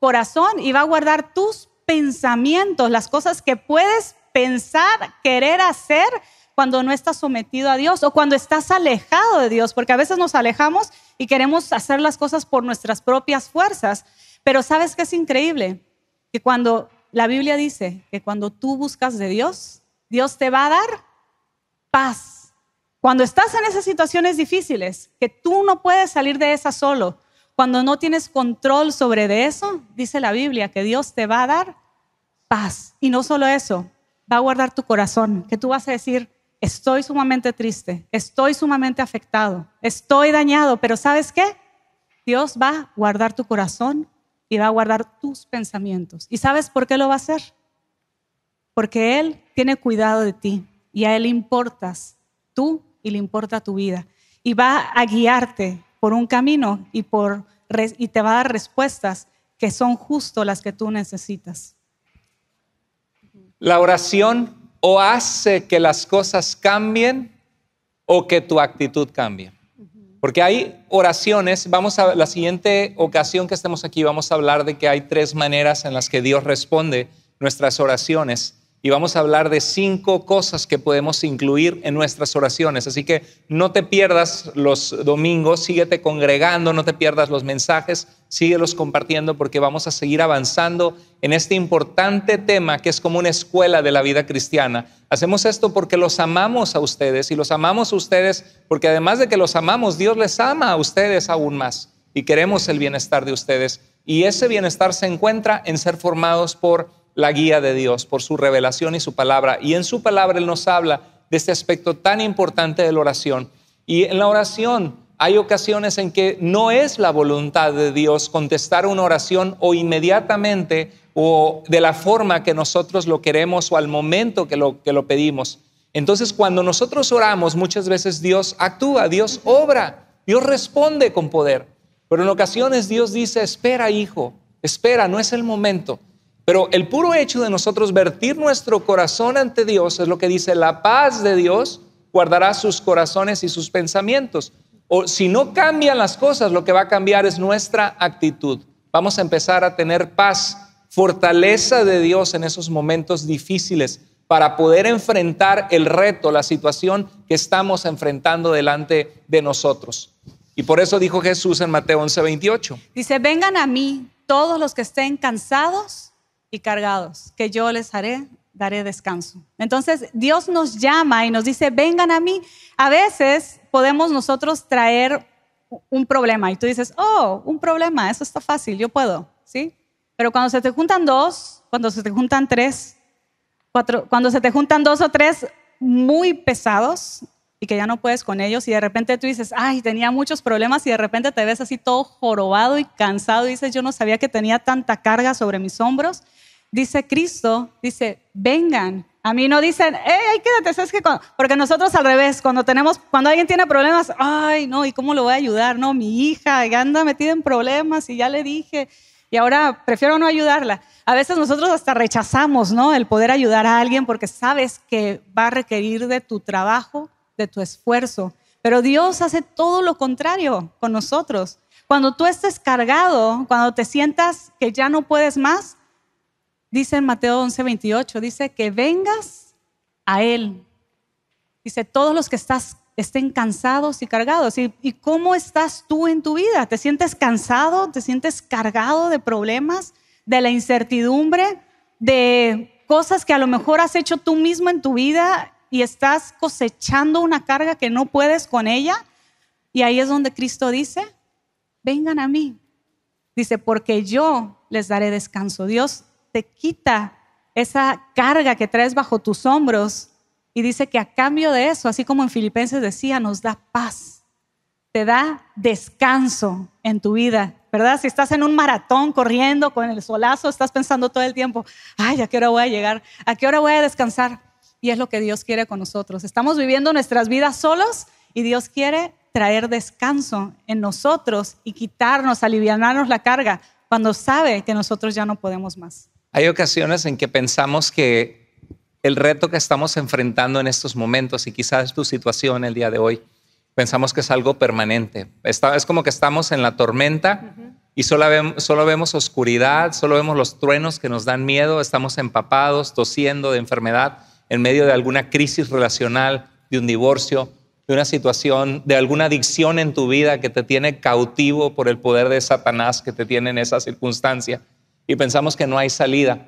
corazón y va a guardar tus pensamientos, las cosas que puedes pensar, querer hacer cuando no estás sometido a Dios o cuando estás alejado de Dios, porque a veces nos alejamos y queremos hacer las cosas por nuestras propias fuerzas. Pero sabes que es increíble que cuando la Biblia dice que cuando tú buscas de Dios, Dios te va a dar paz. Cuando estás en esas situaciones difíciles, que tú no puedes salir de esa solo, cuando no tienes control sobre de eso, dice la Biblia que Dios te va a dar paz. Y no solo eso, va a guardar tu corazón, que tú vas a decir, estoy sumamente triste, estoy sumamente afectado, estoy dañado, pero ¿sabes qué? Dios va a guardar tu corazón y va a guardar tus pensamientos. ¿Y sabes por qué lo va a hacer? porque Él tiene cuidado de ti y a Él importas tú y le importa tu vida. Y va a guiarte por un camino y, te va a dar respuestas que son justo las que tú necesitas. La oración o hace que las cosas cambien o que tu actitud cambie. Porque hay oraciones, vamos a la siguiente ocasión que estemos aquí, vamos a hablar de que hay tres maneras en las que Dios responde nuestras oraciones y vamos a hablar de cinco cosas que podemos incluir en nuestras oraciones. Así que no te pierdas los domingos, síguete congregando, no te pierdas los mensajes, síguelos compartiendo porque vamos a seguir avanzando en este importante tema que es como una escuela de la vida cristiana. Hacemos esto porque los amamos a ustedes y los amamos a ustedes porque además de que los amamos, Dios les ama a ustedes aún más y queremos el bienestar de ustedes. Y ese bienestar se encuentra en ser formados por la guía de Dios, por su revelación y su palabra. Y en su palabra Él nos habla de este aspecto tan importante de la oración. Y en la oración hay ocasiones en que no es la voluntad de Dios contestar una oración o inmediatamente o de la forma que nosotros lo queremos o al momento que lo, que lo pedimos. Entonces cuando nosotros oramos, muchas veces Dios actúa, Dios obra, Dios responde con poder. Pero en ocasiones Dios dice, espera hijo, espera, no es el momento. Pero el puro hecho de nosotros vertir nuestro corazón ante Dios es lo que dice, la paz de Dios guardará sus corazones y sus pensamientos. O si no cambian las cosas, lo que va a cambiar es nuestra actitud. Vamos a empezar a tener paz, fortaleza de Dios en esos momentos difíciles para poder enfrentar el reto, la situación que estamos enfrentando delante de nosotros. Y por eso dijo Jesús en Mateo 11:28. Dice, vengan a mí todos los que estén cansados y cargados, que yo les haré, daré descanso. Entonces Dios nos llama y nos dice, vengan a mí. A veces podemos nosotros traer un problema y tú dices, oh, un problema, eso está fácil, yo puedo, ¿sí? Pero cuando se te juntan dos, cuando se te juntan tres, cuatro, cuando se te juntan dos o tres muy pesados, y que ya no puedes con ellos y de repente tú dices, ay, tenía muchos problemas y de repente te ves así todo jorobado y cansado y dices, yo no sabía que tenía tanta carga sobre mis hombros. Dice Cristo, dice, vengan. A mí no dicen, hey, quédate, ¿sabes que Porque nosotros al revés, cuando tenemos, cuando alguien tiene problemas, ay, no, ¿y cómo lo voy a ayudar? No, mi hija ya anda metida en problemas y ya le dije, y ahora prefiero no ayudarla. A veces nosotros hasta rechazamos, ¿no? El poder ayudar a alguien porque sabes que va a requerir de tu trabajo, de tu esfuerzo. Pero Dios hace todo lo contrario con nosotros. Cuando tú estés cargado, cuando te sientas que ya no puedes más, dice en Mateo 11, 28, dice que vengas a Él. Dice, todos los que estás, estén cansados y cargados. ¿Y, ¿Y cómo estás tú en tu vida? ¿Te sientes cansado? ¿Te sientes cargado de problemas? ¿De la incertidumbre? ¿De cosas que a lo mejor has hecho tú mismo en tu vida y estás cosechando una carga que no puedes con ella. Y ahí es donde Cristo dice, vengan a mí. Dice, porque yo les daré descanso. Dios te quita esa carga que traes bajo tus hombros y dice que a cambio de eso, así como en Filipenses decía, nos da paz, te da descanso en tu vida, ¿verdad? Si estás en un maratón corriendo con el solazo, estás pensando todo el tiempo, ay, ¿a qué hora voy a llegar? ¿A qué hora voy a descansar? y es lo que Dios quiere con nosotros. Estamos viviendo nuestras vidas solos y Dios quiere traer descanso en nosotros y quitarnos, aliviarnos la carga cuando sabe que nosotros ya no podemos más. Hay ocasiones en que pensamos que el reto que estamos enfrentando en estos momentos y quizás tu situación el día de hoy, pensamos que es algo permanente. es como que estamos en la tormenta y solo, solo vemos oscuridad, solo vemos los truenos que nos dan miedo, estamos empapados, tosiendo de enfermedad en medio de alguna crisis relacional, de un divorcio, de una situación, de alguna adicción en tu vida que te tiene cautivo por el poder de Satanás que te tiene en esa circunstancia y pensamos que no hay salida.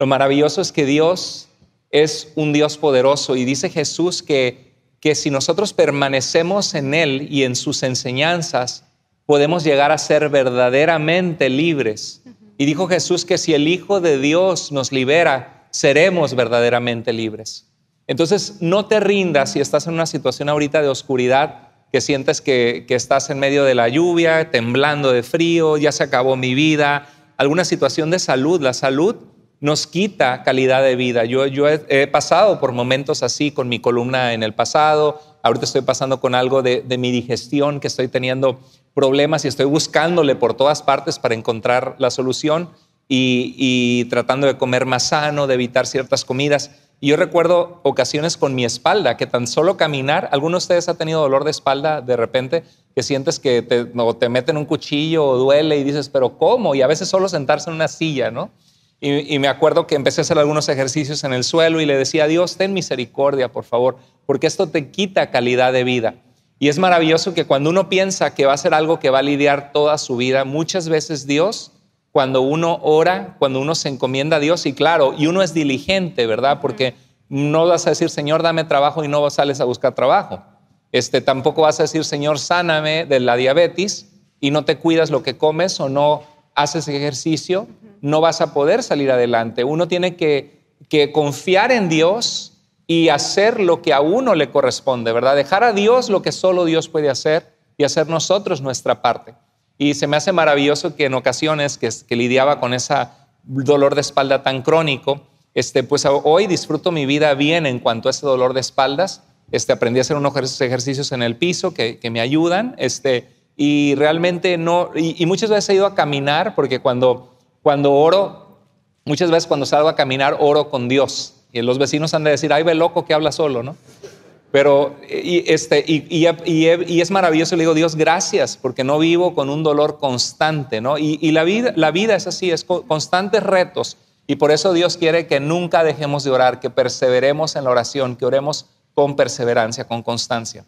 Lo maravilloso es que Dios es un Dios poderoso y dice Jesús que, que si nosotros permanecemos en Él y en sus enseñanzas, podemos llegar a ser verdaderamente libres. Y dijo Jesús que si el Hijo de Dios nos libera, seremos verdaderamente libres. Entonces, no te rindas si estás en una situación ahorita de oscuridad, que sientes que, estás en medio de la lluvia, temblando de frío, ya se acabó mi vida, alguna situación de salud. La salud nos quita calidad de vida. Yo, yo he, pasado por momentos así con mi columna en el pasado, ahorita estoy pasando con algo de mi digestión, que estoy teniendo problemas y estoy buscándole por todas partes para encontrar la solución y, tratando de comer más sano, de evitar ciertas comidas. Y yo recuerdo ocasiones con mi espalda, que tan solo caminar, ¿alguno de ustedes ha tenido dolor de espalda de repente? Que sientes que te, te meten un cuchillo o duele y dices, pero ¿cómo? Y a veces solo sentarse en una silla, ¿no? Y, y, me acuerdo que empecé a hacer algunos ejercicios en el suelo y le decía, Dios, ten misericordia, por favor, porque esto te quita calidad de vida. Y es maravilloso que cuando uno piensa que va a ser algo que va a lidiar toda su vida, muchas veces Dios cuando uno ora, cuando uno se encomienda a Dios y claro, y uno es diligente, ¿verdad? Porque no vas a decir, Señor, dame trabajo y no sales a buscar trabajo. Este, tampoco vas a decir, Señor, sáname de la diabetes y no te cuidas lo que comes o no haces ejercicio, no vas a poder salir adelante. Uno tiene que, que confiar en Dios y hacer lo que a uno le corresponde, ¿verdad? Dejar a Dios lo que solo Dios puede hacer y hacer nosotros nuestra parte. Y se me hace maravilloso que en ocasiones que, lidiaba con ese dolor de espalda tan crónico, este, pues hoy disfruto mi vida bien en cuanto a ese dolor de espaldas. Este, aprendí a hacer unos ejercicios en el piso que, me ayudan. Este, y realmente no, y, muchas veces he ido a caminar, porque cuando, cuando oro, muchas veces cuando salgo a caminar, oro con Dios. Y los vecinos han de decir, ay, ve loco que habla solo, ¿no? Pero, y, este, y, y, es maravilloso, le digo, Dios, gracias, porque no vivo con un dolor constante, ¿no? Y, la, vida, la vida es así, es constantes retos. Y por eso Dios quiere que nunca dejemos de orar, que perseveremos en la oración, que oremos con perseverancia, con constancia.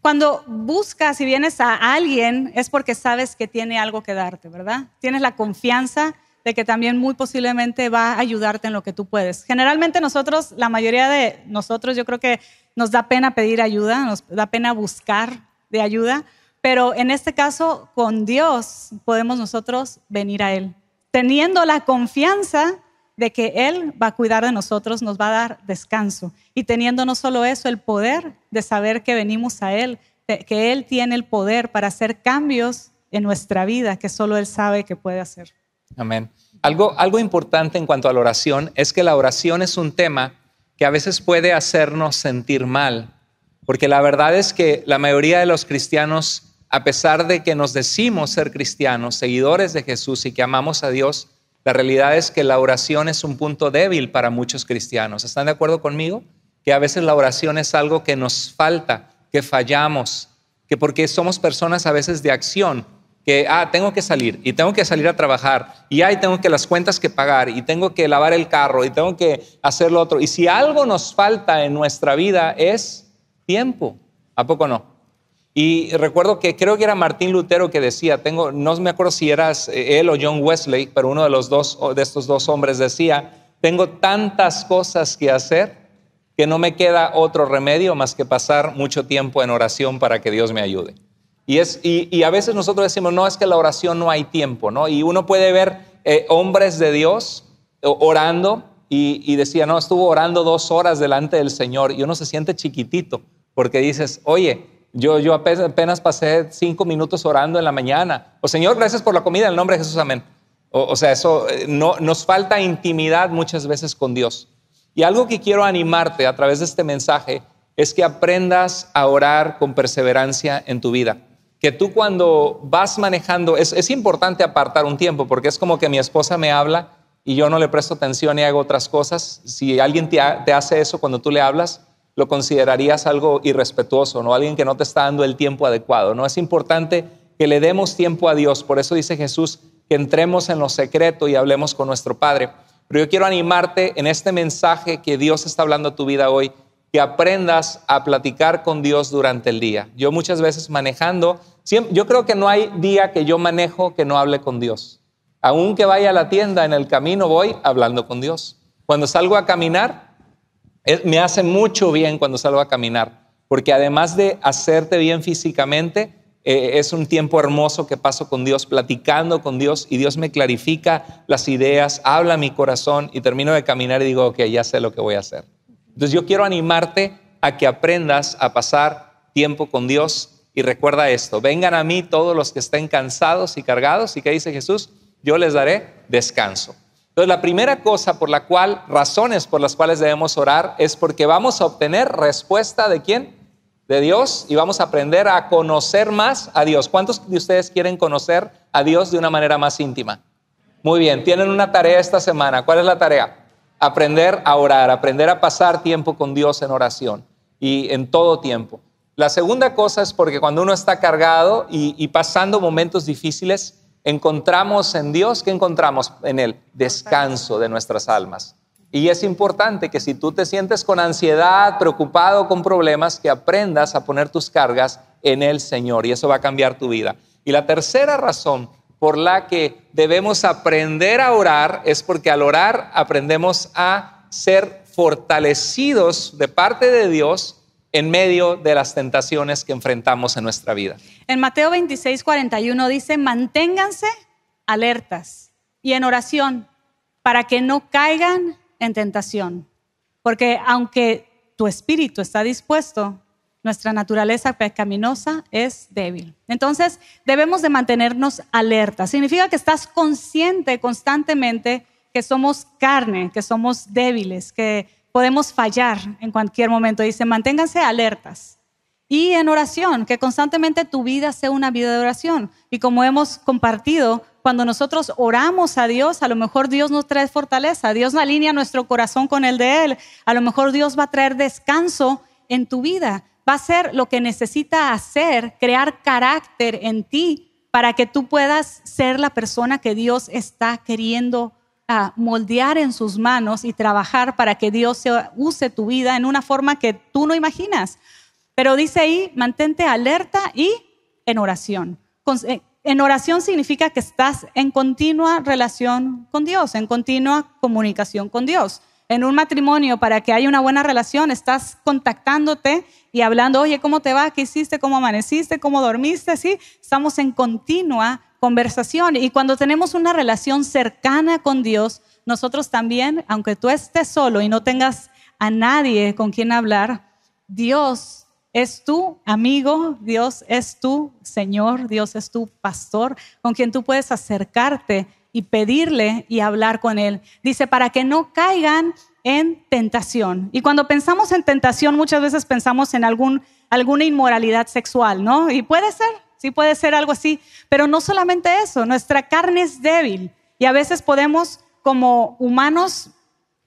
Cuando buscas y vienes a alguien es porque sabes que tiene algo que darte, ¿verdad? Tienes la confianza de que también muy posiblemente va a ayudarte en lo que tú puedes. Generalmente nosotros, la mayoría de nosotros, yo creo que nos da pena pedir ayuda, nos da pena buscar de ayuda, pero en este caso con Dios podemos nosotros venir a Él, teniendo la confianza de que Él va a cuidar de nosotros, nos va a dar descanso y teniendo no solo eso, el poder de saber que venimos a Él, que Él tiene el poder para hacer cambios en nuestra vida que solo Él sabe que puede hacer. Amén. Algo, algo importante en cuanto a la oración es que la oración es un tema que a veces puede hacernos sentir mal, porque la verdad es que la mayoría de los cristianos, a pesar de que nos decimos ser cristianos, seguidores de Jesús y que amamos a Dios, la realidad es que la oración es un punto débil para muchos cristianos. ¿Están de acuerdo conmigo? Que a veces la oración es algo que nos falta, que fallamos, que porque somos personas a veces de acción, que, ah, tengo que salir y tengo que salir a trabajar y ahí tengo que las cuentas que pagar y tengo que lavar el carro y tengo que hacer lo otro. Y si algo nos falta en nuestra vida es tiempo. ¿A poco no? Y recuerdo que creo que era Martín Lutero que decía, tengo, no me acuerdo si era eh, él o John Wesley, pero uno de, los dos, de estos dos hombres decía, tengo tantas cosas que hacer que no me queda otro remedio más que pasar mucho tiempo en oración para que Dios me ayude. Y, es, y, a veces nosotros decimos, no, es que la oración no hay tiempo, ¿no? Y uno puede ver eh, hombres de Dios orando y, decía, no, estuvo orando dos horas delante del Señor y uno se siente chiquitito porque dices, oye, yo, yo apenas, pasé cinco minutos orando en la mañana. O Señor, gracias por la comida, en el nombre de Jesús, amén. O, o sea, eso eh, no, nos falta intimidad muchas veces con Dios. Y algo que quiero animarte a través de este mensaje es que aprendas a orar con perseverancia en tu vida que tú cuando vas manejando, es, importante apartar un tiempo, porque es como que mi esposa me habla y yo no le presto atención y hago otras cosas. Si alguien te, hace eso cuando tú le hablas, lo considerarías algo irrespetuoso, ¿no? Alguien que no te está dando el tiempo adecuado, ¿no? Es importante que le demos tiempo a Dios. Por eso dice Jesús que entremos en lo secreto y hablemos con nuestro Padre. Pero yo quiero animarte en este mensaje que Dios está hablando a tu vida hoy, que aprendas a platicar con Dios durante el día. Yo muchas veces manejando, yo creo que no hay día que yo manejo que no hable con Dios. que vaya a la tienda, en el camino voy hablando con Dios. Cuando salgo a caminar, eh, me hace mucho bien cuando salgo a caminar, porque además de hacerte bien físicamente, eh, es un tiempo hermoso que paso con Dios, platicando con Dios y Dios me clarifica las ideas, habla mi corazón y termino de caminar y digo, ok, ya sé lo que voy a hacer. Entonces yo quiero animarte a que aprendas a pasar tiempo con Dios y recuerda esto, vengan a mí todos los que estén cansados y cargados y que dice Jesús, yo les daré descanso. Entonces la primera cosa por la cual, razones por las cuales debemos orar es porque vamos a obtener respuesta de quién? De Dios y vamos a aprender a conocer más a Dios. ¿Cuántos de ustedes quieren conocer a Dios de una manera más íntima? Muy bien, tienen una tarea esta semana. ¿Cuál es la tarea? aprender a orar, aprender a pasar tiempo con Dios en oración y en todo tiempo. La segunda cosa es porque cuando uno está cargado y, pasando momentos difíciles, encontramos en Dios, que encontramos en el Descanso de nuestras almas. Y es importante que si tú te sientes con ansiedad, preocupado con problemas, que aprendas a poner tus cargas en el Señor y eso va a cambiar tu vida. Y la tercera razón por la que debemos aprender a orar es porque al orar aprendemos a ser fortalecidos de parte de Dios en medio de las tentaciones que enfrentamos en nuestra vida. En Mateo 26, 41 dice, manténganse alertas y en oración para que no caigan en tentación, porque aunque tu espíritu está dispuesto, nuestra naturaleza pecaminosa es débil. Entonces, debemos de mantenernos alerta. Significa que estás consciente constantemente que somos carne, que somos débiles, que podemos fallar en cualquier momento. Dice, manténganse alertas. Y en oración, que constantemente tu vida sea una vida de oración. Y como hemos compartido, cuando nosotros oramos a Dios, a lo mejor Dios nos trae fortaleza, Dios alinea nuestro corazón con el de Él, a lo mejor Dios va a traer descanso en tu vida va a ser lo que necesita hacer, crear carácter en ti para que tú puedas ser la persona que Dios está queriendo ah, moldear en sus manos y trabajar para que Dios use tu vida en una forma que tú no imaginas. Pero dice ahí, mantente alerta y en oración. Eh, en oración significa que estás en continua relación con Dios, en continua comunicación con Dios en un matrimonio para que haya una buena relación, estás contactándote y hablando, oye, ¿cómo te va? ¿Qué hiciste? ¿Cómo amaneciste? ¿Cómo dormiste? Sí, estamos en continua conversación. Y cuando tenemos una relación cercana con Dios, nosotros también, aunque tú estés solo y no tengas a nadie con quien hablar, Dios es tu amigo, Dios es tu Señor, Dios es tu pastor, con quien tú puedes acercarte y pedirle y hablar con Él. Dice, para que no caigan en tentación. Y cuando pensamos en tentación, muchas veces pensamos en algún, alguna inmoralidad sexual, ¿no? Y puede ser, sí puede ser algo así, pero no solamente eso, nuestra carne es débil y a veces podemos, como humanos,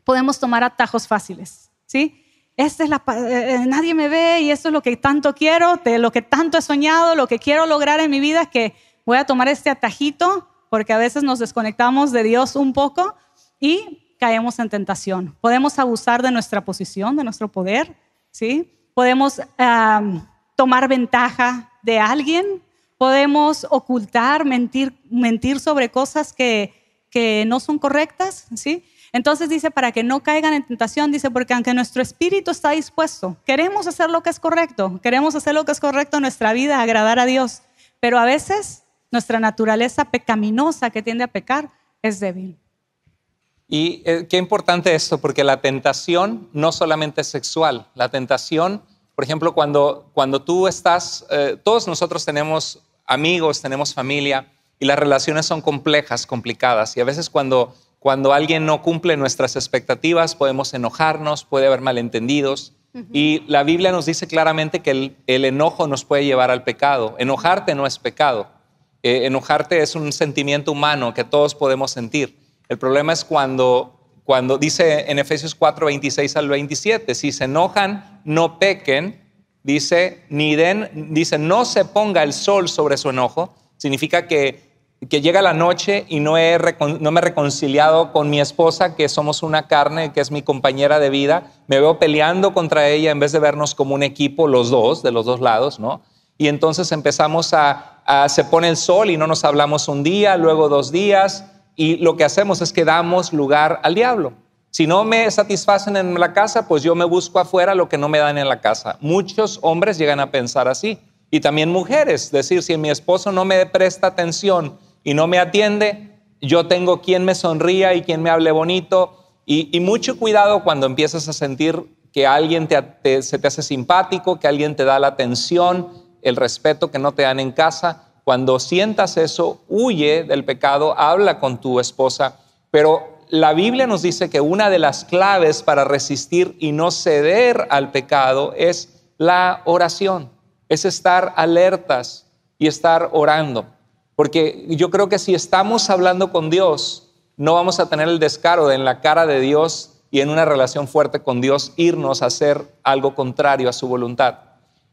podemos tomar atajos fáciles, ¿sí? Esta es la, eh, eh, nadie me ve y esto es lo que tanto quiero, de lo que tanto he soñado, lo que quiero lograr en mi vida, que voy a tomar este atajito porque a veces nos desconectamos de Dios un poco y caemos en tentación. Podemos abusar de nuestra posición, de nuestro poder, ¿sí? Podemos tomar ventaja de alguien, podemos ocultar, mentir, mentir sobre cosas que, que no son correctas, ¿sí? Entonces dice, para que no caigan en tentación, dice, porque aunque nuestro espíritu está dispuesto, queremos hacer lo que es correcto, queremos hacer lo que es correcto en nuestra vida, agradar a Dios, pero a veces nuestra naturaleza pecaminosa que tiende a pecar es débil. Y eh, qué importante esto, porque la tentación no solamente es sexual, la tentación, por ejemplo, cuando, cuando tú estás, eh, todos nosotros tenemos amigos, tenemos familia, y las relaciones son complejas, complicadas, y a veces cuando, cuando alguien no cumple nuestras expectativas podemos enojarnos, puede haber malentendidos, y la Biblia nos dice claramente que el enojo nos puede llevar al pecado, enojarte no es pecado, eh, enojarte es un sentimiento humano que todos podemos sentir. El problema es cuando, cuando dice en Efesios 4, 26 al 27, si se enojan, no pequen, dice, ni den, dice, no se ponga el sol sobre su enojo. Significa que, que llega la noche y no, he, no me he reconciliado con mi esposa, que somos una carne, que es mi compañera de vida. Me veo peleando contra ella en vez de vernos como un equipo, los dos, de los dos lados, ¿no? Y entonces empezamos a Ah, se pone el sol y no nos hablamos un día, luego dos días, y lo que hacemos es que damos lugar al diablo. Si no me satisfacen en la casa, pues yo me busco afuera lo que no me dan en la casa. Muchos hombres llegan a pensar así, y también mujeres, decir, si mi esposo no me presta atención y no me atiende, yo tengo quien me sonría y quien me hable bonito. Y, mucho cuidado cuando empiezas a sentir que alguien se te hace simpático, que alguien te da la atención, el respeto que no te dan en casa. Cuando sientas eso, huye del pecado, habla con tu esposa. Pero la Biblia nos dice que una de las claves para resistir y no ceder al pecado es la oración, es estar alertas y estar orando. Porque yo creo que si estamos hablando con Dios, no vamos a tener el descaro de en la cara de Dios y en una relación fuerte con Dios irnos a hacer algo contrario a su voluntad.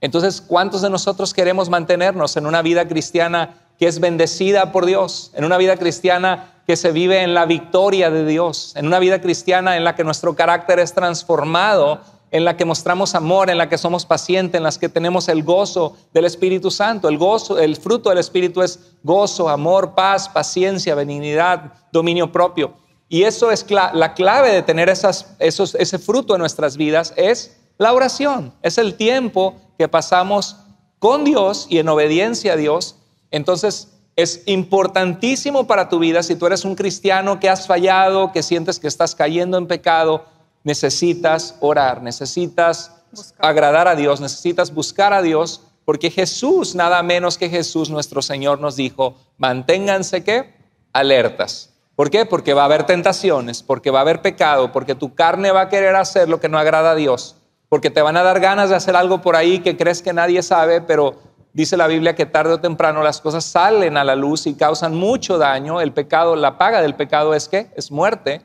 Entonces, ¿cuántos de nosotros queremos mantenernos en una vida cristiana que es bendecida por Dios? En una vida cristiana que se vive en la victoria de Dios, en una vida cristiana en la que nuestro carácter es transformado, en la que mostramos amor, en la que somos pacientes, en las que tenemos el gozo del Espíritu Santo. El gozo, el fruto del Espíritu es gozo, amor, paz, paciencia, benignidad, dominio propio. Y eso es la clave de tener ese fruto en nuestras vidas es la oración es el tiempo que pasamos con Dios y en obediencia a Dios. Entonces, es importantísimo para tu vida si tú eres un cristiano que has fallado, que sientes que estás cayendo en pecado, necesitas orar, necesitas agradar a Dios, necesitas buscar a Dios, porque Jesús, nada menos que Jesús, nuestro Señor, nos dijo, manténganse que alertas. ¿Por qué? Porque va a haber tentaciones, porque va a haber pecado, porque tu carne va a querer hacer lo que no agrada a Dios porque te van a dar ganas de hacer algo por ahí que crees que nadie sabe, pero dice la Biblia que tarde o temprano las cosas salen a la luz y causan mucho daño. El pecado, la paga del pecado es que es muerte.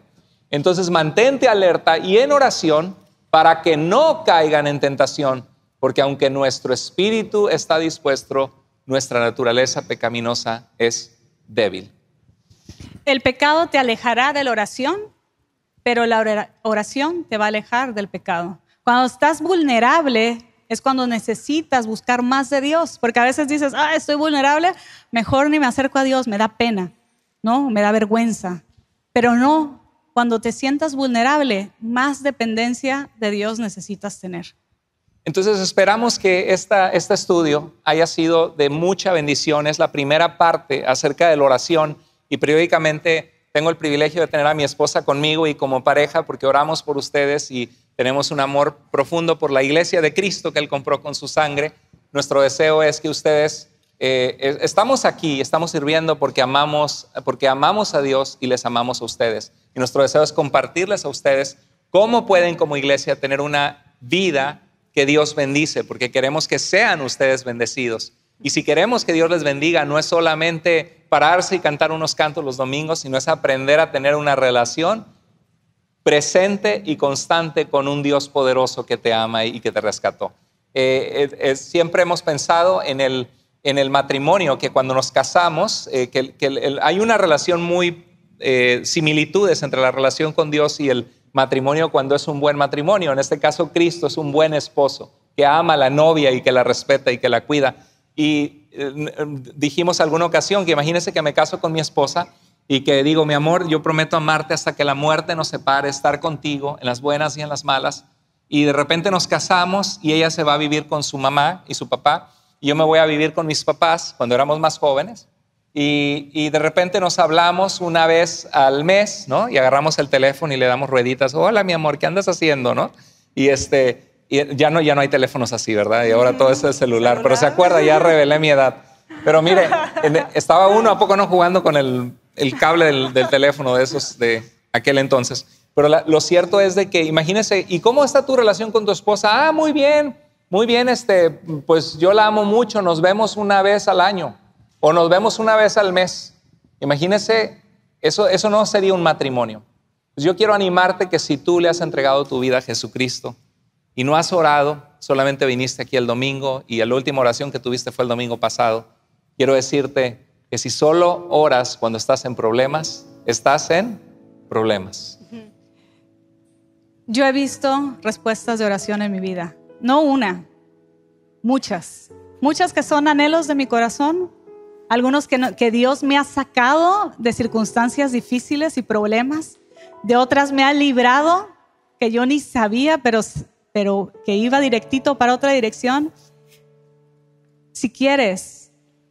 Entonces mantente alerta y en oración para que no caigan en tentación, porque aunque nuestro espíritu está dispuesto, nuestra naturaleza pecaminosa es débil. El pecado te alejará de la oración, pero la oración te va a alejar del pecado. Cuando estás vulnerable es cuando necesitas buscar más de Dios, porque a veces dices, ah, estoy vulnerable, mejor ni me acerco a Dios, me da pena, ¿no? Me da vergüenza. Pero no, cuando te sientas vulnerable, más dependencia de Dios necesitas tener. Entonces esperamos que esta, este estudio haya sido de mucha bendición. Es la primera parte acerca de la oración y periódicamente tengo el privilegio de tener a mi esposa conmigo y como pareja porque oramos por ustedes y tenemos un amor profundo por la iglesia de Cristo que Él compró con su sangre. Nuestro deseo es que ustedes eh, estamos aquí, estamos sirviendo porque amamos, porque amamos a Dios y les amamos a ustedes. Y nuestro deseo es compartirles a ustedes cómo pueden como iglesia tener una vida que Dios bendice, porque queremos que sean ustedes bendecidos. Y si queremos que Dios les bendiga, no es solamente pararse y cantar unos cantos los domingos, sino es aprender a tener una relación presente y constante con un Dios poderoso que te ama y que te rescató. Eh, siempre hemos pensado en el, en el matrimonio, que cuando nos casamos, eh, que, hay una relación muy eh, similitudes entre la relación con Dios y el matrimonio cuando es un buen matrimonio. En este caso, Cristo es un buen esposo que ama a la novia y que la respeta y que la cuida. Y dijimos alguna ocasión que imagínense que me caso con mi esposa y que digo, mi amor, yo prometo amarte hasta que la muerte nos separe, estar contigo en las buenas y en las malas. Y de repente nos casamos y ella se va a vivir con su mamá y su papá. Y yo me voy a vivir con mis papás cuando éramos más jóvenes. Y, y de repente nos hablamos una vez al mes, ¿no? Y agarramos el teléfono y le damos rueditas. Hola, mi amor, ¿qué andas haciendo, no? Y este, y ya no, ya no hay teléfonos así, ¿verdad? Y ahora todo es el celular. Pero se acuerda, ya revelé mi edad. Pero mire, estaba uno a poco no jugando con el el cable del, teléfono de esos de aquel entonces. Pero lo cierto es de que, imagínese, ¿y cómo está tu relación con tu esposa? Ah, muy bien, muy bien, este, pues yo la amo mucho, nos vemos una vez al año o nos vemos una vez al mes. Imagínese, eso, eso no sería un matrimonio. Pues yo quiero animarte que si tú le has entregado tu vida a Jesucristo y no has orado, solamente viniste aquí el domingo y la última oración que tuviste fue el domingo pasado, quiero decirte, que si solo oras cuando estás en problemas, estás en problemas. Yo he visto respuestas de oración en mi vida, no una, muchas, muchas que son anhelos de mi corazón, algunos que, Dios me ha sacado de circunstancias difíciles y problemas, de otras me ha librado que yo ni sabía, pero, pero que iba directito para otra dirección. Si quieres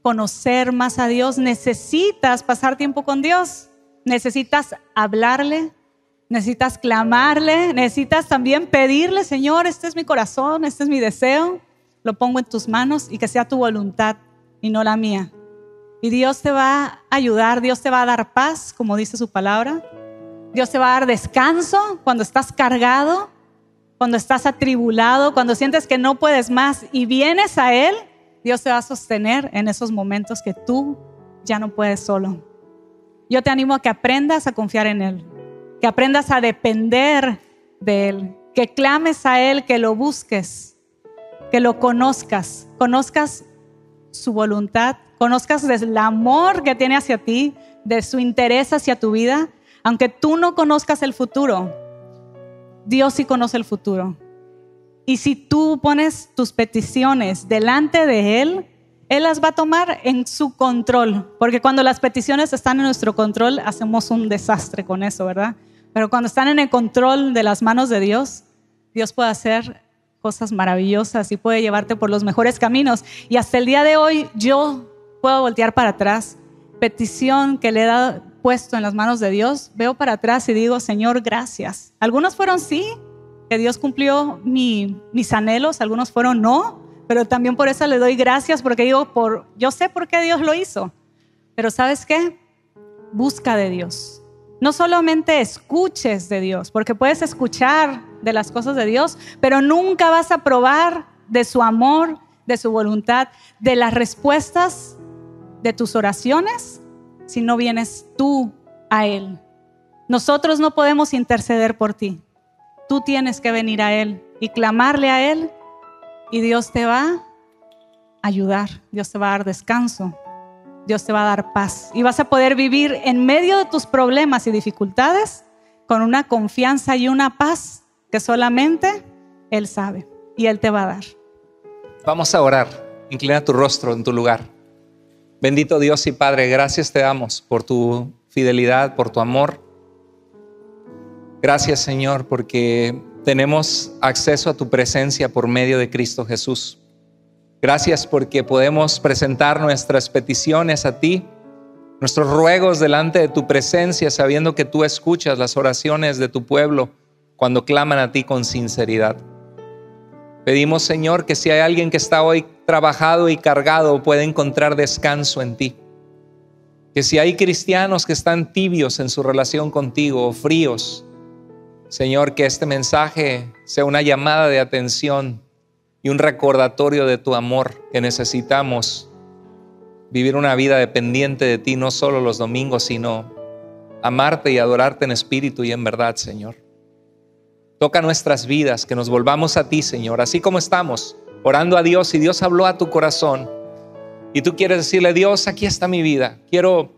conocer más a Dios, necesitas pasar tiempo con Dios, necesitas hablarle, necesitas clamarle, necesitas también pedirle, Señor, este es mi corazón, este es mi deseo, lo pongo en tus manos y que sea tu voluntad y no la mía. Y Dios te va a ayudar, Dios te va a dar paz, como dice su palabra. Dios te va a dar descanso cuando estás cargado, cuando estás atribulado, cuando sientes que no puedes más y vienes a Él Dios te va a sostener en esos momentos que tú ya no puedes solo. Yo te animo a que aprendas a confiar en Él, que aprendas a depender de Él, que clames a Él, que lo busques, que lo conozcas, conozcas su voluntad, conozcas el amor que tiene hacia ti, de su interés hacia tu vida. Aunque tú no conozcas el futuro, Dios sí conoce el futuro. Y si tú pones tus peticiones delante de Él, Él las va a tomar en su control. Porque cuando las peticiones están en nuestro control, hacemos un desastre con eso, ¿verdad? Pero cuando están en el control de las manos de Dios, Dios puede hacer cosas maravillosas y puede llevarte por los mejores caminos. Y hasta el día de hoy yo puedo voltear para atrás. Petición que le he dado, puesto en las manos de Dios, veo para atrás y digo, Señor, gracias. Algunos fueron sí, que Dios cumplió mis anhelos, algunos fueron no, pero también por eso le doy gracias porque digo, por, yo sé por qué Dios lo hizo, pero ¿sabes qué? Busca de Dios. No solamente escuches de Dios, porque puedes escuchar de las cosas de Dios, pero nunca vas a probar de su amor, de su voluntad, de las respuestas de tus oraciones, si no vienes tú a Él. Nosotros no podemos interceder por ti, Tú tienes que venir a Él y clamarle a Él y Dios te va a ayudar, Dios te va a dar descanso, Dios te va a dar paz y vas a poder vivir en medio de tus problemas y dificultades con una confianza y una paz que solamente Él sabe y Él te va a dar. Vamos a orar. Inclina tu rostro en tu lugar. Bendito Dios y Padre, gracias te damos por tu fidelidad, por tu amor Gracias Señor porque tenemos acceso a tu presencia por medio de Cristo Jesús. Gracias porque podemos presentar nuestras peticiones a ti, nuestros ruegos delante de tu presencia, sabiendo que tú escuchas las oraciones de tu pueblo cuando claman a ti con sinceridad. Pedimos, Señor, que si hay alguien que está hoy trabajado y cargado, pueda encontrar descanso en ti. Que si hay cristianos que están tibios en su relación contigo o fríos, Señor, que este mensaje sea una llamada de atención y un recordatorio de tu amor que necesitamos vivir una vida dependiente de ti, no solo los domingos, sino amarte y adorarte en espíritu y en verdad, Señor. Toca nuestras vidas, que nos volvamos a ti, Señor, así como estamos, orando a Dios y Dios habló a tu corazón. Y tú quieres decirle, Dios, aquí está mi vida. Quiero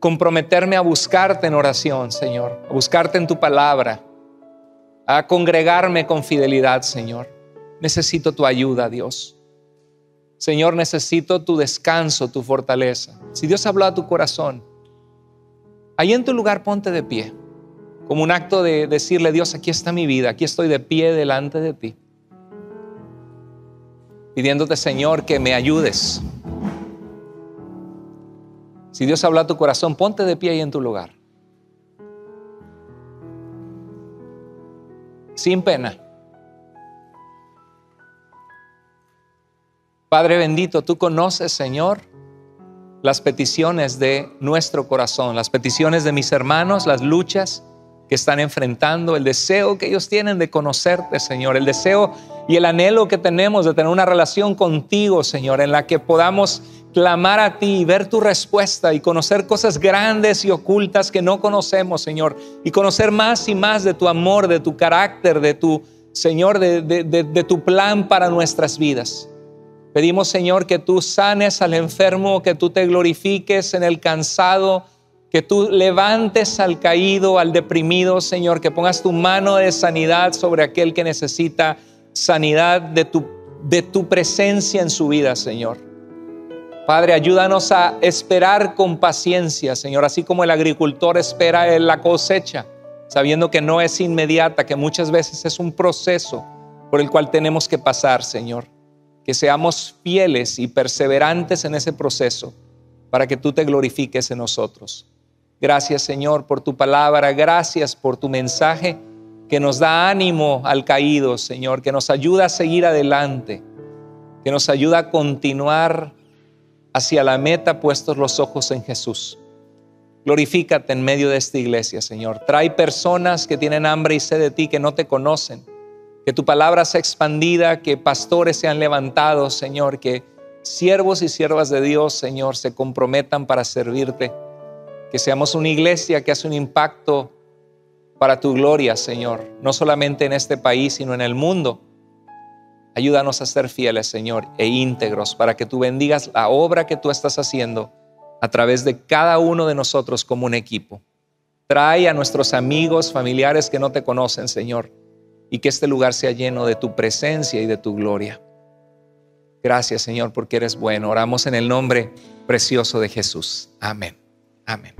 comprometerme a buscarte en oración, Señor, a buscarte en tu palabra, a congregarme con fidelidad, Señor. Necesito tu ayuda, Dios. Señor, necesito tu descanso, tu fortaleza. Si Dios habló a tu corazón, ahí en tu lugar ponte de pie, como un acto de decirle, Dios, aquí está mi vida, aquí estoy de pie delante de ti, pidiéndote, Señor, que me ayudes. Si Dios habla a tu corazón, ponte de pie ahí en tu lugar. sin pena. Padre bendito, tú conoces, Señor, las peticiones de nuestro corazón, las peticiones de mis hermanos, las luchas que están enfrentando, el deseo que ellos tienen de conocerte, Señor, el deseo y el anhelo que tenemos de tener una relación contigo, Señor, en la que podamos clamar a ti y ver tu respuesta y conocer cosas grandes y ocultas que no conocemos, Señor, y conocer más y más de tu amor, de tu carácter, de tu, Señor, de, tu plan para nuestras vidas. Pedimos, Señor, que tú sanes al enfermo, que tú te glorifiques en el cansado, que tú levantes al caído, al deprimido, Señor, que pongas tu mano de sanidad sobre aquel que necesita sanidad de tu, de tu presencia en su vida, Señor. Padre, ayúdanos a esperar con paciencia, Señor, así como el agricultor espera en la cosecha, sabiendo que no es inmediata, que muchas veces es un proceso por el cual tenemos que pasar, Señor. Que seamos fieles y perseverantes en ese proceso para que tú te glorifiques en nosotros. Gracias, Señor, por tu palabra, gracias por tu mensaje que nos da ánimo al caído, Señor, que nos ayuda a seguir adelante, que nos ayuda a continuar hacia la meta puestos los ojos en Jesús. Glorifícate en medio de esta iglesia, Señor. Trae personas que tienen hambre y sed de ti, que no te conocen. Que tu palabra sea expandida, que pastores sean levantados, Señor. Que siervos y siervas de Dios, Señor, se comprometan para servirte. Que seamos una iglesia que hace un impacto para tu gloria, Señor. No solamente en este país, sino en el mundo Ayúdanos a ser fieles, Señor, e íntegros para que tú bendigas la obra que tú estás haciendo a través de cada uno de nosotros como un equipo. Trae a nuestros amigos, familiares que no te conocen, Señor, y que este lugar sea lleno de tu presencia y de tu gloria. Gracias, Señor, porque eres bueno. Oramos en el nombre precioso de Jesús. Amén. Amén.